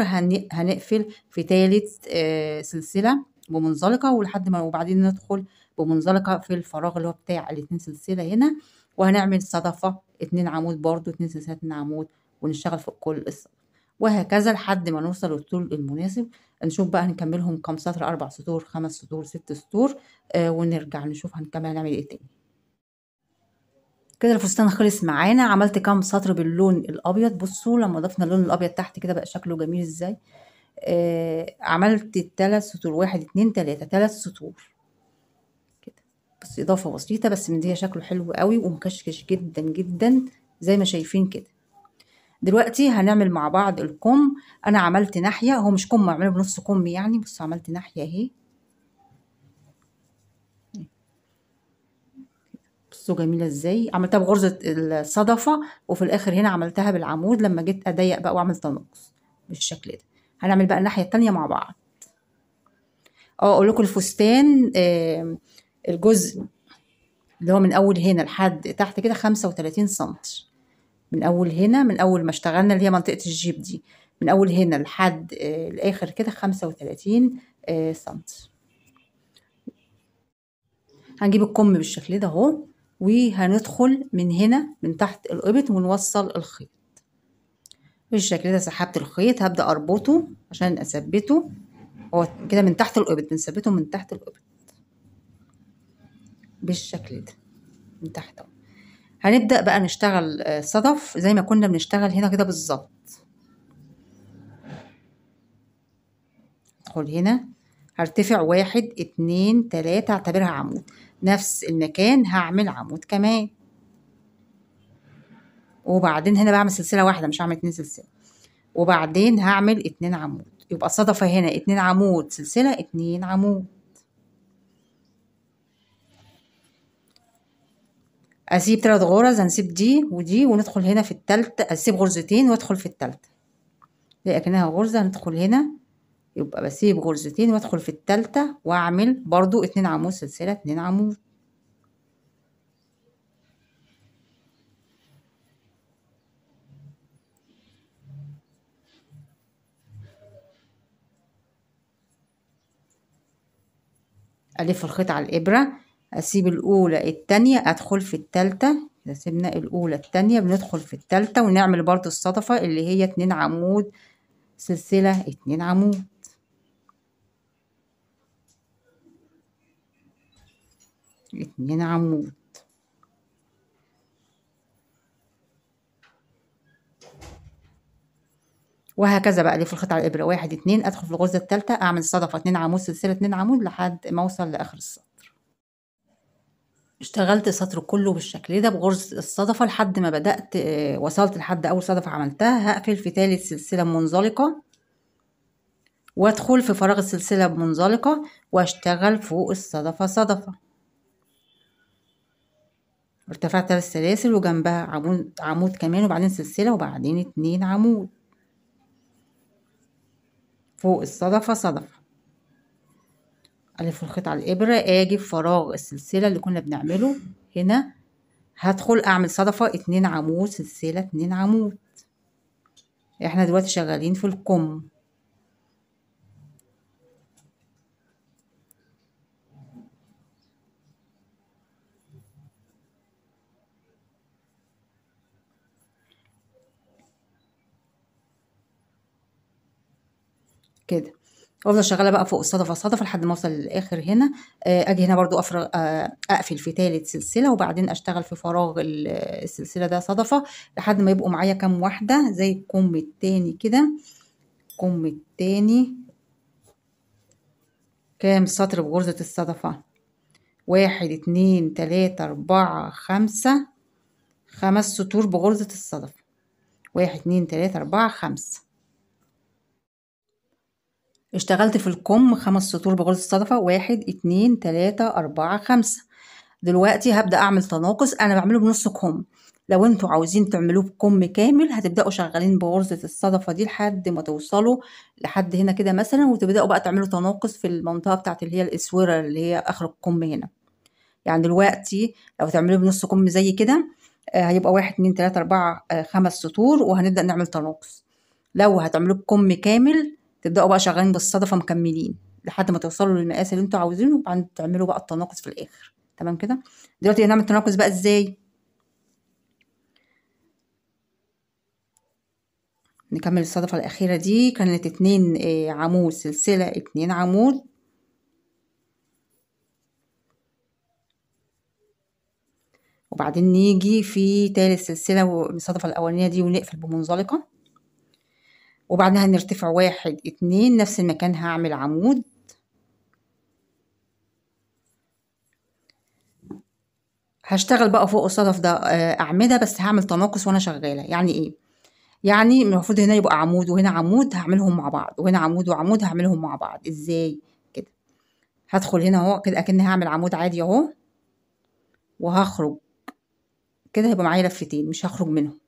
هنقفل في تالت آه، سلسلة بمنزلقة ولحد ما وبعدين ندخل بمنزلقة في الفراغ اللي هو بتاع الاتنين سلسلة هنا وهنعمل صدفة اتنين عمود برضو اتنين سلسلة اتنين عمود ونشتغل في كل الصدفة وهكذا لحد ما نوصل للطول المناسب نشوف بقى هنكملهم كام سطر اربع سطور خمس سطور ست سطور آه ونرجع نشوف هنكمل هنعمل ايه تاني كده الفستان خلص معانا عملت كام سطر باللون الابيض بصوا لما ضفنا اللون الابيض تحت كده بقى شكله جميل ازاي آه عملت ثلاث سطور واحد اتنين تلاته ثلاث سطور كده بس اضافه بسيطه بس مديها شكله حلو قوي ومكشكش جدا جدا زي ما شايفين كده دلوقتي هنعمل مع بعض الكم انا عملت ناحيه هو مش كم معمول بنص كم يعني بصوا عملت ناحيه اهي بصوا جميله ازاي عملتها بغرزه الصدفه وفي الاخر هنا عملتها بالعمود لما جيت اضيق بقى وعملت تناقص بالشكل ده هنعمل بقى الناحيه التانية مع بعض اه اقول لكم الفستان آه الجزء اللي هو من اول هنا لحد تحت كده خمسة وتلاتين من اول هنا من اول ما اشتغلنا اللي هي منطقه الجيب دي من اول هنا لحد آه، الاخر كده خمسة آه، سم هنجيب الكم بالشكل ده اهو وهندخل من هنا من تحت القبط ونوصل الخيط بالشكل ده سحبت الخيط هبدأ أربطه عشان أثبته هو كده من تحت القبط بنثبته من تحت القبط بالشكل ده من تحت اهو هنبدأ بقى نشتغل آه، صدف زي ما كنا بنشتغل هنا كده بالظبط ادخل هنا هرتفع واحد اتنين تلاتة اعتبرها عمود نفس المكان هعمل عمود كمان وبعدين هنا بعمل سلسلة واحدة مش هعمل اتنين سلسلة وبعدين هعمل اتنين عمود يبقى الصدفة هنا اتنين عمود سلسلة اتنين عمود اسيب ثلاث غرز هنسيب دي ودي وندخل هنا في التالت اسيب غرزتين وادخل في التالت لكنها غرزة هندخل هنا يبقى بسيب غرزتين وادخل في التالتة واعمل برضو اتنين عمود سلسلة اتنين عمود الف الخيط على الابره اسيب الاولى التانية ادخل في التالتة اذا سيبنا الاولى التانية بندخل في التالتة ونعمل برضو الصدفة اللي هي اتنين عمود سلسلة اتنين عمود اتنين عمود وهكذا بقى اللي في الخيط الابره واحد اتنين ادخل في الغرزه التالته اعمل صدفه اتنين عمود سلسله اتنين عمود لحد ما اوصل لاخر الصدفه اشتغلت سطر كله بالشكل ده بغرزة الصدفة لحد ما بدأت آه، وصلت لحد أول صدفة عملتها هقفل في تالت سلسلة منزلقة وادخل في فراغ السلسلة بمنزلقة واشتغل فوق الصدفة صدفة ارتفعت تلات سلاسل وجنبها عمود عمود كمان وبعدين سلسلة وبعدين اتنين عمود فوق الصدفة صدفة ألف الخيط على الإبرة أجي في فراغ السلسلة اللي كنا بنعمله هنا هدخل أعمل صدفة اتنين عمود سلسلة اتنين عمود احنا دلوقتي شغالين في الكم كده وافضل شغاله بقى فوق الصدفه الصدفه لحد ما اوصل للاخر هنا آه، اجي هنا برضو افرغ آه، اقفل في ثالث سلسله وبعدين اشتغل في فراغ السلسله ده صدفه لحد ما يبقوا معايا كام واحده زي الكم التاني كده الكم التاني كام سطر بغرزه الصدفه واحد اتنين تلاته اربعه خمسه خمس سطور بغرزه الصدفه واحد اتنين تلاته اربعه خمسه اشتغلت في الكم خمس سطور بغرزة صدفة واحد اتنين تلاتة أربعة خمسة دلوقتي هبدأ أعمل تناقص أنا بعمله بنص كم لو انتوا عاوزين تعملوه بكم كامل هتبدأوا شغالين بغرزة الصدفة دي لحد ما توصلوا لحد هنا كده مثلا وتبدأوا بقى تعملوا تناقص في المنطقة بتاعت اللي هي الإسورة اللي هي آخر الكم هنا يعني دلوقتي لو تعملوه بنص كم زي كده آه، هيبقى واحد اتنين تلاتة أربعة آه، خمس سطور وهنبدأ نعمل تناقص لو هتعملوه بكم كامل تبداوا بقى شغالين بالصدفه مكملين لحد ما توصلوا للمقاس اللي انتوا عاوزينه وبعدين تعملوا بقى التناقص في الاخر تمام كده دلوقتي هنعمل التناقص بقى ازاي نكمل الصدفة الأخيرة دي كانت اتنين آه، عمود سلسلة اتنين عمود وبعدين نيجي في تالت سلسلة الصدفة الأولانية دي ونقفل بمنزلقة وبعدها نرتفع واحد اتنين نفس المكان هعمل عمود هشتغل بقى فوق الصدف ده آه، اعمده بس هعمل تناقص وانا شغاله يعني ايه يعني المفروض هنا يبقى عمود وهنا عمود هعملهم مع بعض وهنا عمود وعمود هعملهم مع بعض ازاي كده هدخل هنا اهو كده اكن هعمل عمود عادي اهو وهخرج كده هيبقى معايا لفتين مش هخرج منهم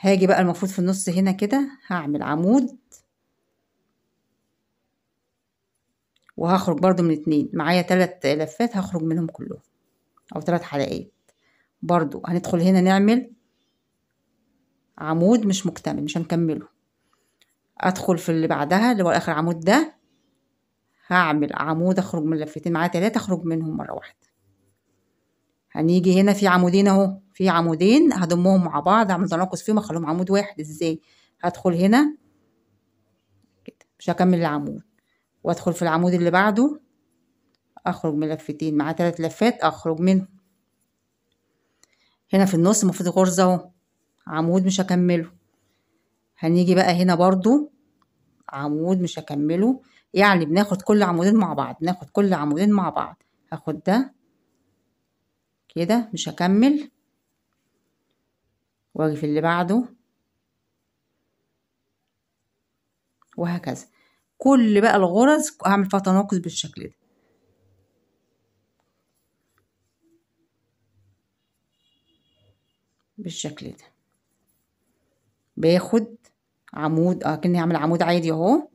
هاجي بقى المفروض في النص هنا كده هعمل عمود وهخرج برضو من اتنين معايا تلات لفات هخرج منهم كلهم او تلات حلقات برضو هندخل هنا نعمل عمود مش مكتمل مش هنكمله ادخل في اللي بعدها اللي هو اخر عمود ده هعمل عمود اخرج من لفتين معايا تلاتة اخرج منهم مرة واحدة هنيجي هنا في عمودين اهو في عمودين هضمهم مع بعض اعمل تناقص فيهم اخليهم عمود واحد ازاي هدخل هنا كده مش هكمل العمود وادخل في العمود اللي بعده اخرج ملفتين مع ثلاث لفات اخرج منهم هنا في النص المفروض غرزه اهو عمود مش هكمله هنيجي بقى هنا برضو عمود مش هكمله يعني بناخد كل عمودين مع بعض بناخد كل عمودين مع بعض هاخد ده كده مش هكمل واجي في اللي بعده وهكذا كل بقى الغرز هعمل فيها تناقص بالشكل ده بالشكل ده باخد عمود اه كأني هعمل عمود عادي اهو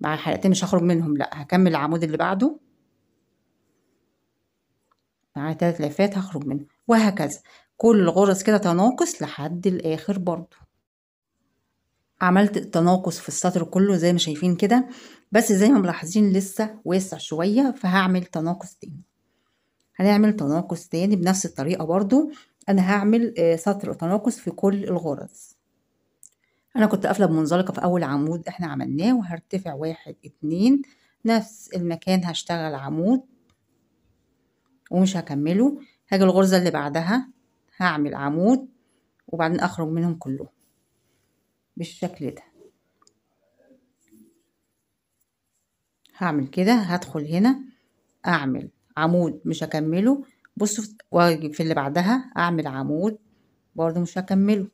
مع الحلقتين مش هخرج منهم لا هكمل العمود اللي بعده معايا تلات لفات هخرج منها وهكذا كل غرز كده تناقص لحد الآخر برضو عملت تناقص في السطر كله زي ما شايفين كده بس زي ما ملاحظين لسه واسع شوية فهعمل تناقص تاني هنعمل تناقص تاني بنفس الطريقة برضو أنا هعمل آه، سطر تناقص في كل الغرز أنا كنت قافلة بمنزلقة في أول عمود إحنا عملناه وهرتفع واحد اتنين نفس المكان هشتغل عمود ومش هكمله هاجي الغرزة اللي بعدها هعمل عمود وبعدين اخرج منهم كلهم بالشكل ده هعمل كده هدخل هنا اعمل عمود مش هكمله بصوا واجي في اللي بعدها اعمل عمود برضو مش هكمله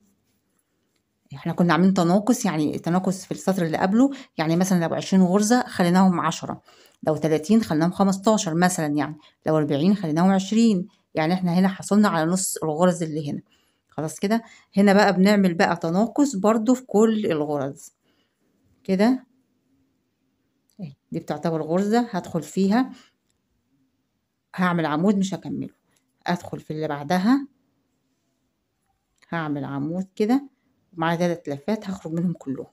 احنا كنا عاملين تناقص يعني تناقص في السطر اللي قبله يعني مثلا لو 20 غرزة خليناهم 10 لو 30 خليناهم 15 مثلا يعني لو 40 خليناهم 20 يعني احنا هنا حصلنا على نص الغرز اللي هنا خلاص كده هنا بقى بنعمل بقى تناقص برضو في كل الغرز كده إيه، دي بتعتبر غرزة هدخل فيها هعمل عمود مش هكمله ادخل في اللي بعدها هعمل عمود كده مع ثلاث لفات هخرج منهم كلهم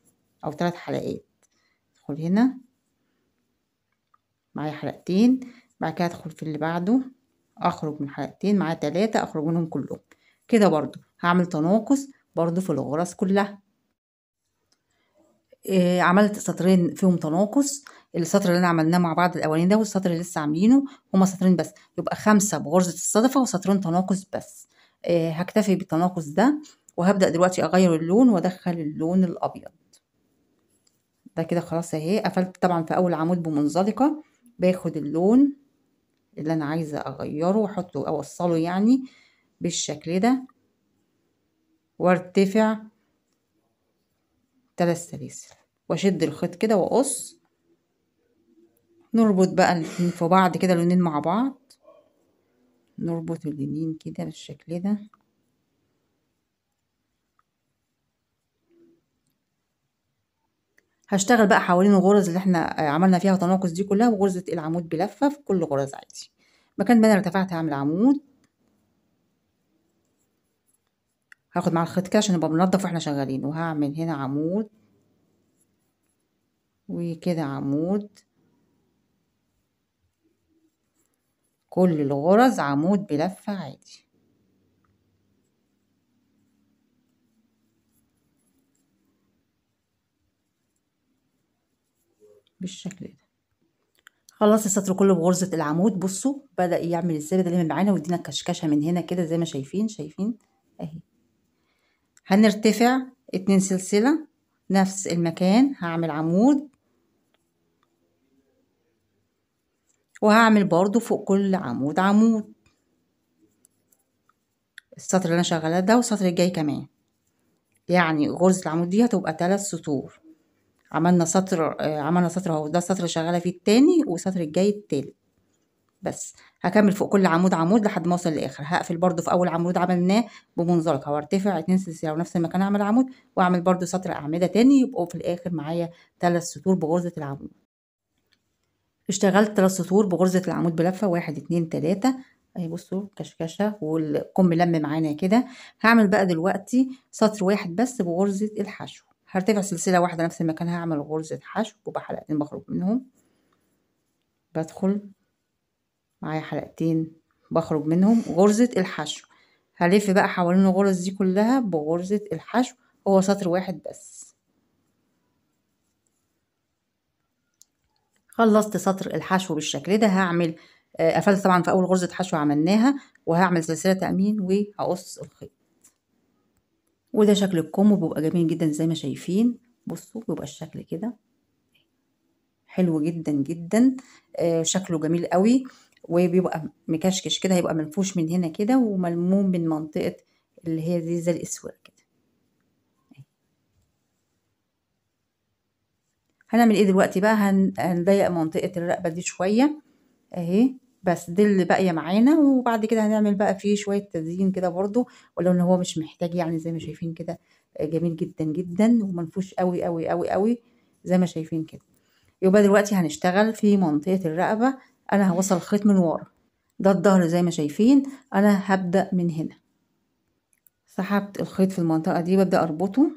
او ثلاث حلقات ادخل هنا معايا حلقتين بعد كده ادخل في اللي بعده اخرج من حلقتين معايا ثلاثه اخرج منهم كلهم كده برضو هعمل تناقص برضو في الغرز كلها إيه عملت سطرين فيهم تناقص السطر اللي انا عملناه مع بعض الاولين ده والسطر اللي لسه عاملينه هما سطرين بس يبقى خمسة بغرزة الصدفة وسطرين تناقص بس إيه هكتفي بالتناقص ده وهبدأ دلوقتي أغير اللون وأدخل اللون الأبيض ده كده خلاص اهي قفلت طبعا في أول عمود بمنزلقة باخد اللون اللي أنا عايزة أغيره وأحطه أوصله يعني بالشكل ده وارتفع ثلاث سلاسل واشد الخيط كده واقص نربط بقى في بعض كده لونين مع بعض نربط اليمين كده بالشكل ده هشتغل بقى حوالين الغرز اللي احنا عملنا فيها تناقص دي كلها وغرزة العمود بلفة في كل غرز عادي مكان ما انا ارتفعت هعمل عمود هاخد مع الخيط كده عشان نبقى بننضف واحنا شغالين وهعمل هنا عمود وكده عمود كل الغرز عمود بلفة عادي بالشكل ده خلاص السطر كله بغرزة العمود بصوا بدأ يعمل ازاي بدأ يلم معانا ويدينا كشكشة من هنا كده زي ما شايفين شايفين اهي هنرتفع اتنين سلسلة نفس المكان هعمل عمود وهعمل برضو فوق كل عمود عمود السطر اللي انا شغاله ده والسطر الجاي كمان يعني غرزة العمود دي هتبقى تلات سطور عملنا سطر عملنا سطر اهو ده السطر شغاله فيه التاني والسطر الجاي التالت بس هكمل فوق كل عمود عمود لحد ما اوصل للاخر هقفل برده في اول عمود عملناه بمنزلق وارتفع اتنين سلسله ونفس المكان اعمل عمود واعمل برده سطر اعمده تاني يبقوا في الاخر معايا ثلاث سطور بغرزه العمود اشتغلت ثلاث سطور بغرزه العمود بلفه واحد اتنين تلاته اهي بصوا كشكشه والكم لم معانا كده هعمل بقى دلوقتي سطر واحد بس بغرزه الحشو هرتفع سلسلة واحدة نفس المكان هعمل غرزة حشو وبحلقتين بخرج منهم بدخل معايا حلقتين بخرج منهم غرزة الحشو هلف بقى حوالين الغرز دي كلها بغرزة الحشو هو سطر واحد بس خلصت سطر الحشو بالشكل ده هعمل آه، قفلت طبعا في اول غرزة حشو عملناها وهعمل سلسلة تأمين وهقص الخيط وده شكل الكم بيبقى جميل جدا زي ما شايفين بصوا بيبقى الشكل كده حلو جدا جدا آه، شكله جميل قوي وبيبقى مكشكش كده هيبقى منفوش من هنا كده وملموم من منطقة اللي هي زي زي الاسود كده هنعمل ايه دلوقتي بقى هنضيق منطقة الرقبة دي شوية اهي بس دي اللي باقية معانا وبعد كده هنعمل بقى فيه شوية تزيين كده برضو ولو ان هو مش محتاج يعني زي ما شايفين كده آه، جميل جدا جدا ومنفوش قوي قوي قوي قوي زي ما شايفين كده يبقى دلوقتي هنشتغل في منطقة الرقبة انا هوصل الخيط من ورا ده الظهر زي ما شايفين انا هبدأ من هنا سحبت الخيط في المنطقة دي ببدأ اربطه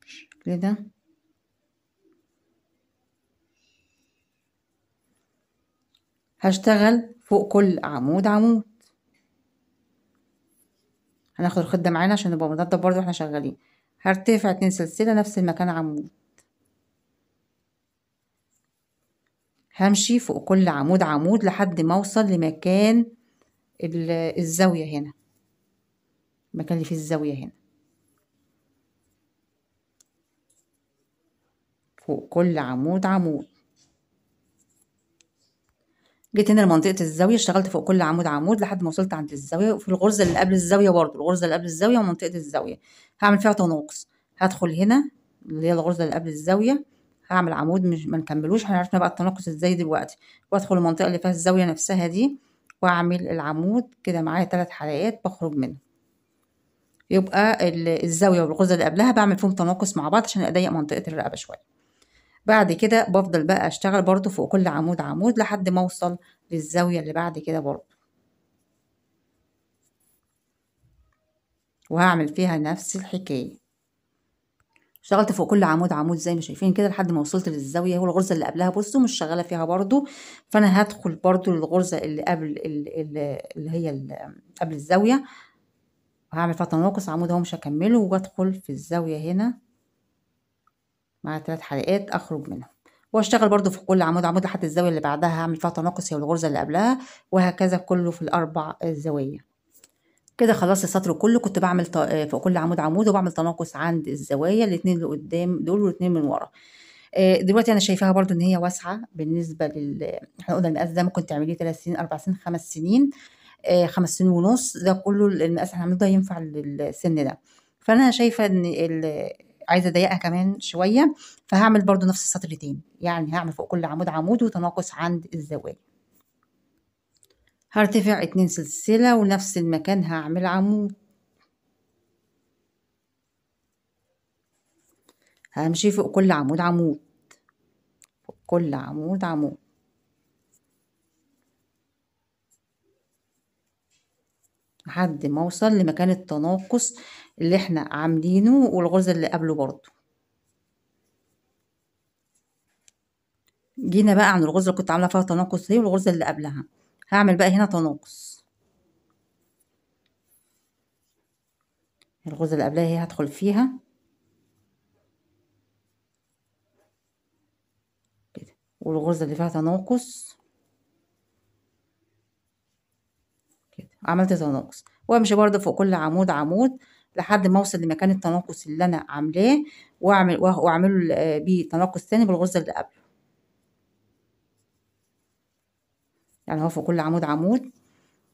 بالشكل ده هشتغل فوق كل عمود عمود هناخد الخدة معانا عشان نبقى بنرتب برضو واحنا شغالين هرتفع اتنين سلسلة نفس المكان عمود همشي فوق كل عمود عمود لحد ما اوصل لمكان الزاوية هنا المكان اللي فيه الزاوية هنا فوق كل عمود عمود جيت هنا لمنطقه الزاويه اشتغلت فوق كل عمود عمود لحد ما وصلت عند الزاويه وفي الغرزه اللي قبل الزاويه برضه الغرزه اللي قبل الزاويه ومنطقه الزاويه هعمل فيها تناقص هدخل هنا اللي هي الغرزه اللي قبل الزاويه هعمل عمود مش ما نكملوش احنا عرفنا بقى التناقص ازاي دلوقتي وادخل المنطقه اللي فيها الزاويه نفسها دي واعمل العمود كده معايا ثلاث حلقات بخرج منه يبقى الزاويه والغرزه اللي قبلها بعمل فيهم تناقص مع بعض عشان اضيق منطقه الرقبه شويه بعد كده بفضل بقى اشتغل برضو فوق كل عمود عمود لحد ما اوصل للزاوية اللي بعد كده برضو وهعمل فيها نفس الحكاية اشتغلت فوق كل عمود عمود زي ما شايفين كده لحد ما وصلت للزاويه والغرزه اللي قبلها بصوا مش شغاله فيها برضو فانا هدخل برضو للغرزه اللي قبل اللي هي اللي قبل الزاويه وهعمل فيها تناقص عمود اهو مش هكمله وادخل في الزاويه هنا مع ثلاث حلقات اخرج منهم واشتغل برضو في كل عمود عمود لحد الزاوية اللي بعدها هعمل فيها تناقص هي الغرزة اللي قبلها وهكذا كله في الأربع الزوايا كده خلصت السطر كله كنت بعمل آه، فوق كل عمود عمود وبعمل تناقص عند الزوايا الاتنين اللي قدام دول والاتنين من ورا آه، دلوقتي انا شايفاها برضو ان هي واسعه بالنسبه لل احنا قلنا المقاس ده ممكن تعمليه 3 سنين 4 سنين 5 سنين 5 آه، سنين ونص ده كله المقاس اللي هنعمله ده ينفع للسن ده فانا شايفه ان عايزه اضيقها كمان شويه فهعمل برضو نفس السطر تاني يعني هعمل فوق كل عمود عمود وتناقص عند الزوايا هرتفع اتنين سلسله ونفس المكان هعمل عمود همشي فوق كل عمود عمود فوق كل عمود عمود لحد ما اوصل لمكان التناقص اللي احنا عاملينه والغرزة اللي قبله برضو جينا بقى عن الغرزة اللي كنت عاملة فيها تناقص دي والغرزة اللي قبلها هعمل بقى هنا تناقص الغرزة اللي قبلها هي هدخل فيها كده والغرزة اللي فيها تناقص كده عملت تناقص وامشي برده فوق كل عمود عمود لحد ما اوصل لمكان التناقص اللي انا عاملاه واعمل واعمله آه، بيه تناقص تاني بالغرزه اللي قبله يعني هو في كل عمود عمود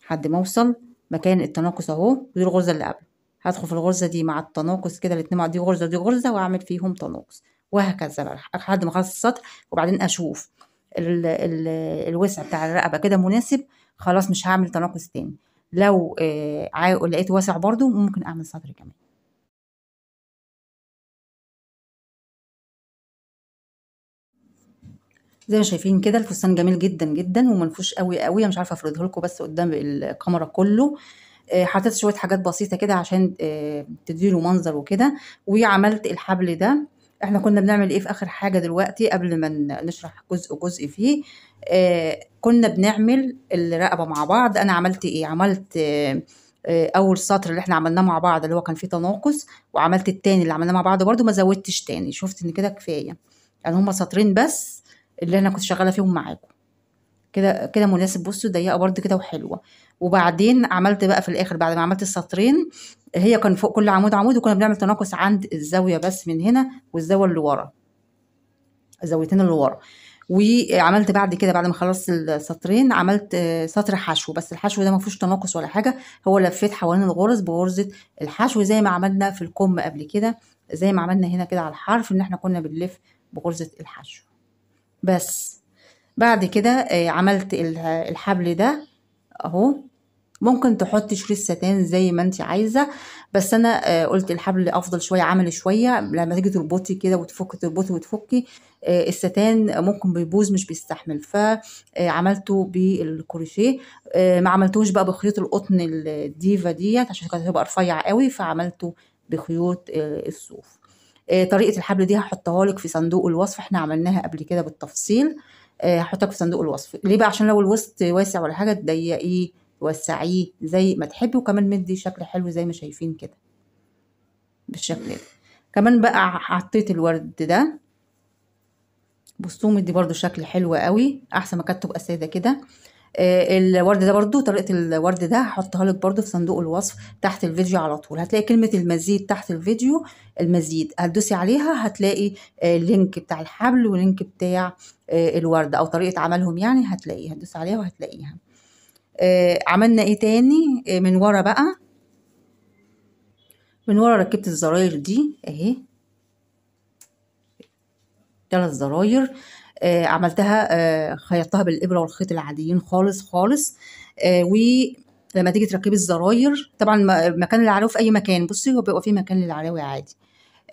لحد ما اوصل مكان التناقص اهو دي الغرزه اللي قبله هدخل في الغرزه دي مع التناقص كده الاتنين مع دي غرزه دي غرزه واعمل فيهم تناقص وهكذا بقى لحد ما اخلص السطر وبعدين اشوف ال ال الوسع بتاع الرقبه كده مناسب خلاص مش هعمل تناقص تاني لو آه، لقيت واسع برضو ممكن اعمل سطر كمان زي ما شايفين كده الفستان جميل جدا جدا ومنفوش قوي قوي مش عارفه افرده لكم بس قدام الكاميرا كله آه، حطيت شويه حاجات بسيطه كده عشان آه، تديله منظر وكده وعملت الحبل ده احنا كنا بنعمل ايه في اخر حاجه دلوقتي قبل ما نشرح جزء جزء فيه آه كنا بنعمل الرقبه مع بعض انا عملت ايه عملت آه،, آه اول سطر اللي احنا عملناه مع بعض اللي هو كان فيه تناقص وعملت التاني اللي عملناه مع بعض برده ما زودتش تاني شفت ان كده كفايه يعني هما سطرين بس اللي انا كنت شغاله فيهم معاكم كده كده مناسب بصوا ضيقه برده كده وحلوه وبعدين عملت بقى في الاخر بعد ما عملت السطرين هي كان فوق كل عمود عمود وكنا بنعمل تناقص عند الزاويه بس من هنا والزاويه اللي ورا الزاويتين اللي ورا وعملت بعد كده بعد ما خلصت السطرين عملت سطر حشو بس الحشو ده ما فيهوش تناقص ولا حاجه هو لفيت حوالين الغرز بغرزه الحشو زي ما عملنا في الكم قبل كده زي ما عملنا هنا كده على الحرف ان احنا كنا بنلف بغرزه الحشو بس بعد كده آه، عملت الحبل ده اهو ممكن تحطي شريط ستان زي ما انت عايزه بس انا آه، قلت الحبل افضل شويه عملي شويه لما تيجي تربطي كده وتفكي تربطي وتفكي آه، الستان ممكن بيبوظ مش بيستحمل فعملته بالكروشيه ما عملتوش بقى بخيوط القطن الديفا ديت عشان كانت هتبقى رفيعه قوي فعملته بخيوط الصوف طريقه الحبل دي هحطها لك في صندوق الوصف احنا عملناها قبل كده بالتفصيل هحطك آه، في صندوق الوصف ليه بقى عشان لو الوسط واسع ولا حاجه تضيقيه توسعيه زي ما تحبي وكمان مدي شكل حلو زي ما شايفين كده بالشكل ده كمان بقى حطيت الورد ده بصوا مدي برده شكل حلو قوي احسن ما كانت تبقى ساده كده آه الورد ده برده طريقه الورد ده هحطها لك برده في صندوق الوصف تحت الفيديو على طول هتلاقي كلمه المزيد تحت الفيديو المزيد هتدوسي عليها هتلاقي آه، اللينك بتاع الحبل ولينك بتاع آه، الوردة او طريقه عملهم يعني هتلاقيها تدوس عليها وهتلاقيها آه، عملنا ايه تاني آه، من ورا بقى من ورا ركبت الزراير دي اهي ثلاث زراير عملتها خيطتها بالابره والخيط العاديين خالص خالص ولما تيجي تركبي الزراير طبعا مكان العلاوي في اي مكان بصي هو بيبقى في مكان للعلاوي عادي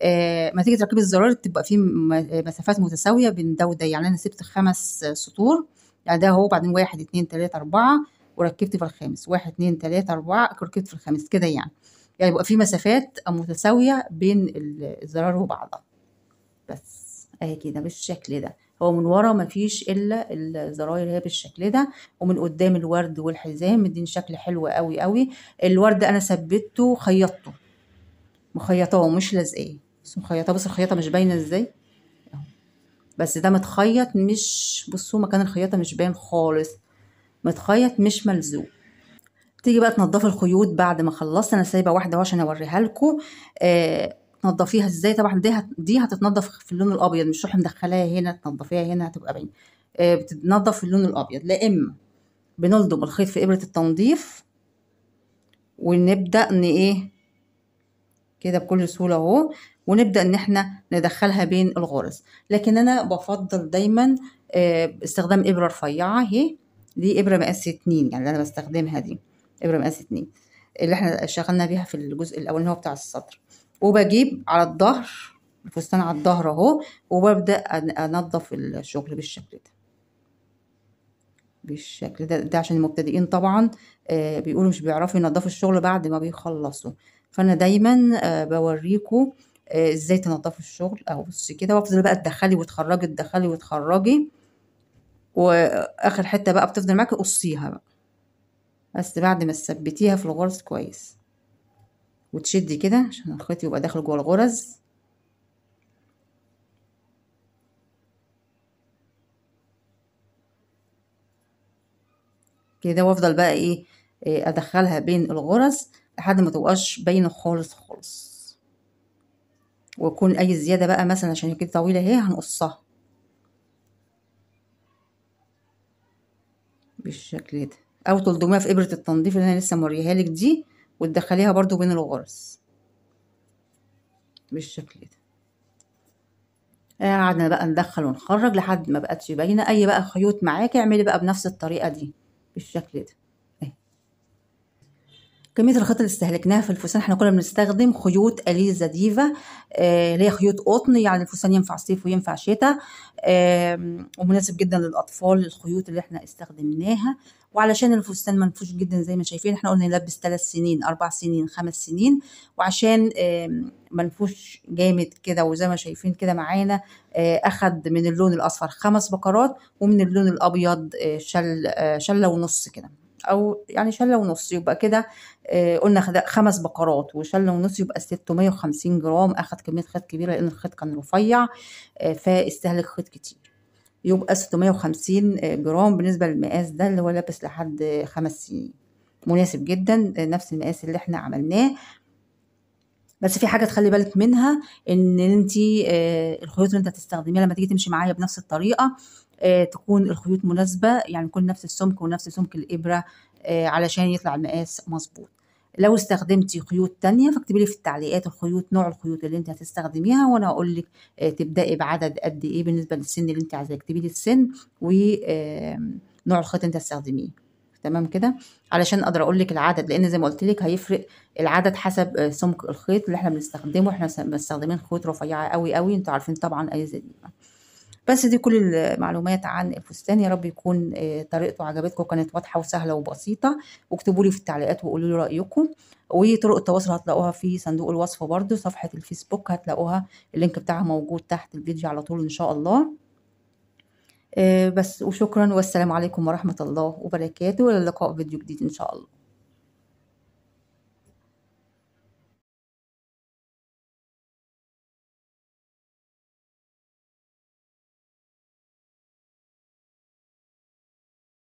آه، ما تيجي تركبي الزرار تبقى فيه آه، مسافات متساويه بين ده وده يعني انا سبت خمس سطور يعني ده هو بعدين واحد اتنين تلاته اربعه وركبت في الخامس واحد اتنين تلاته اربعه ركبت في الخامس كده يعني يعني يبقى في مسافات متساويه بين الزرار وبعضها بس اهي كده بالشكل ده هو من ورا مفيش الا الزراير هي بالشكل ده ومن قدام الورد والحزام مدين شكل حلو قوي قوي الورد انا ثبته خيطته مخيطاه مش لازقاه بس مخيطه بس الخياطه مش باينه ازاي بس ده متخيط مش بصوا مكان الخياطه مش باين خالص متخيط مش ملزوق تيجي بقى تنضفي الخيوط بعد ما خلصت انا سايبه واحده اهو عشان اوريها لكم آه تنضفيها ازاي طبعا دي هت... دي هتتنضف في اللون الابيض مش روحي مدخلاها هنا تنضفيها هنا هتبقى باينه آه بتتنضف في اللون الابيض لا اما بنلضم الخيط في ابره التنظيف ونبدا ان ايه كده بكل سهوله اهو ونبدا ان احنا ندخلها بين الغرز لكن انا بفضل دايما آه، استخدام ابره رفيعه اهي دي ابره مقاس 2 يعني اللي انا بستخدمها دي ابره مقاس 2 اللي احنا اشتغلنا بيها في الجزء الاول اللي هو بتاع السطر وبجيب على الظهر الفستان على الظهر اهو وببدا انضف الشغل بالشكل ده بالشكل ده ده عشان المبتدئين طبعا آه، بيقولوا مش بيعرفوا ينضفوا الشغل بعد ما بيخلصوا فانا دايما آه، بوريكم آه، ازاي تنظفي الشغل او بصي كده وافضل بقى تدخلي وتخرجي تدخلي وتخرجي واخر حته بقى بتفضل معاكي قصيها بقى بس بعد ما تثبتيها في الغرز كويس وتشدي كده عشان الخيط يبقى داخل جوه الغرز كده وافضل بقى ايه آه، ادخلها بين الغرز لحد ما تبقاش باينه خالص خالص ويكون اي زياده بقى مثلا عشان كده طويله اهي هنقصها بالشكل ده او تلضميها في ابره التنظيف اللي انا لسه موريها لك دي وتدخليها برضو بين الغرز بالشكل ده قعدنا بقى ندخل ونخرج لحد ما بقتش باينه اي بقى خيوط معاكي اعملي بقى بنفس الطريقه دي بالشكل ده كمية الخيط اللي استهلكناها في الفستان احنا كنا بنستخدم خيوط أليزا ديفا آه، اللي هي خيوط قطن يعني الفستان ينفع صيف وينفع شتاء ومناسب جدا للأطفال الخيوط اللي احنا استخدمناها وعلشان الفستان منفوش جدا زي ما شايفين احنا قلنا يلبس ثلاث سنين أربع سنين خمس سنين وعشان منفوش جامد كده وزي ما شايفين كده معانا آه، أخد من اللون الأصفر خمس بكرات ومن اللون الأبيض آه، شل شلة ونص كده او يعني شله ونص يبقى كده آه، قلنا خمس بقرات وشله ونص يبقى 650 جرام اخد كميه خيط كبيره لان الخيط كان رفيع آه، فاستهلك خيط كتير يبقى 650 آه، جرام بالنسبه للمقاس ده اللي هو لابس لحد خمس سنين مناسب جدا نفس المقاس اللي احنا عملناه بس في حاجه تخلي بالك منها ان انت الخيوط اللي انت هتستخدميها لما تيجي تمشي معايا بنفس الطريقه آه، تكون الخيوط مناسبة يعني يكون نفس السمك ونفس سمك الإبرة آه، علشان يطلع المقاس مظبوط لو استخدمتي خيوط تانية فاكتبي لي في التعليقات الخيوط نوع الخيوط اللي انت هتستخدميها وانا هقول لك آه، تبدأي بعدد قد ايه بالنسبة للسن اللي انت عايزاه اكتبي لي السن ونوع الخيط انت هتستخدميه تمام كده علشان اقدر اقول لك العدد لان زي ما قلت لك هيفرق العدد حسب سمك الخيط اللي احنا بنستخدمه احنا مستخدمين خيوط رفيعه قوي قوي انتوا عارفين طبعا اي زي دي بس دي كل المعلومات عن الفستان يا رب يكون آه، طريقته عجبتكم كانت واضحه وسهله وبسيطه واكتبوا لي في التعليقات وقولوا لي رايكم وطرق التواصل هتلاقوها في صندوق الوصف برده صفحه الفيسبوك هتلاقوها اللينك بتاعها موجود تحت الفيديو على طول ان شاء الله آه، بس وشكرا والسلام عليكم ورحمه الله وبركاته وللقاء اللقاء فيديو جديد ان شاء الله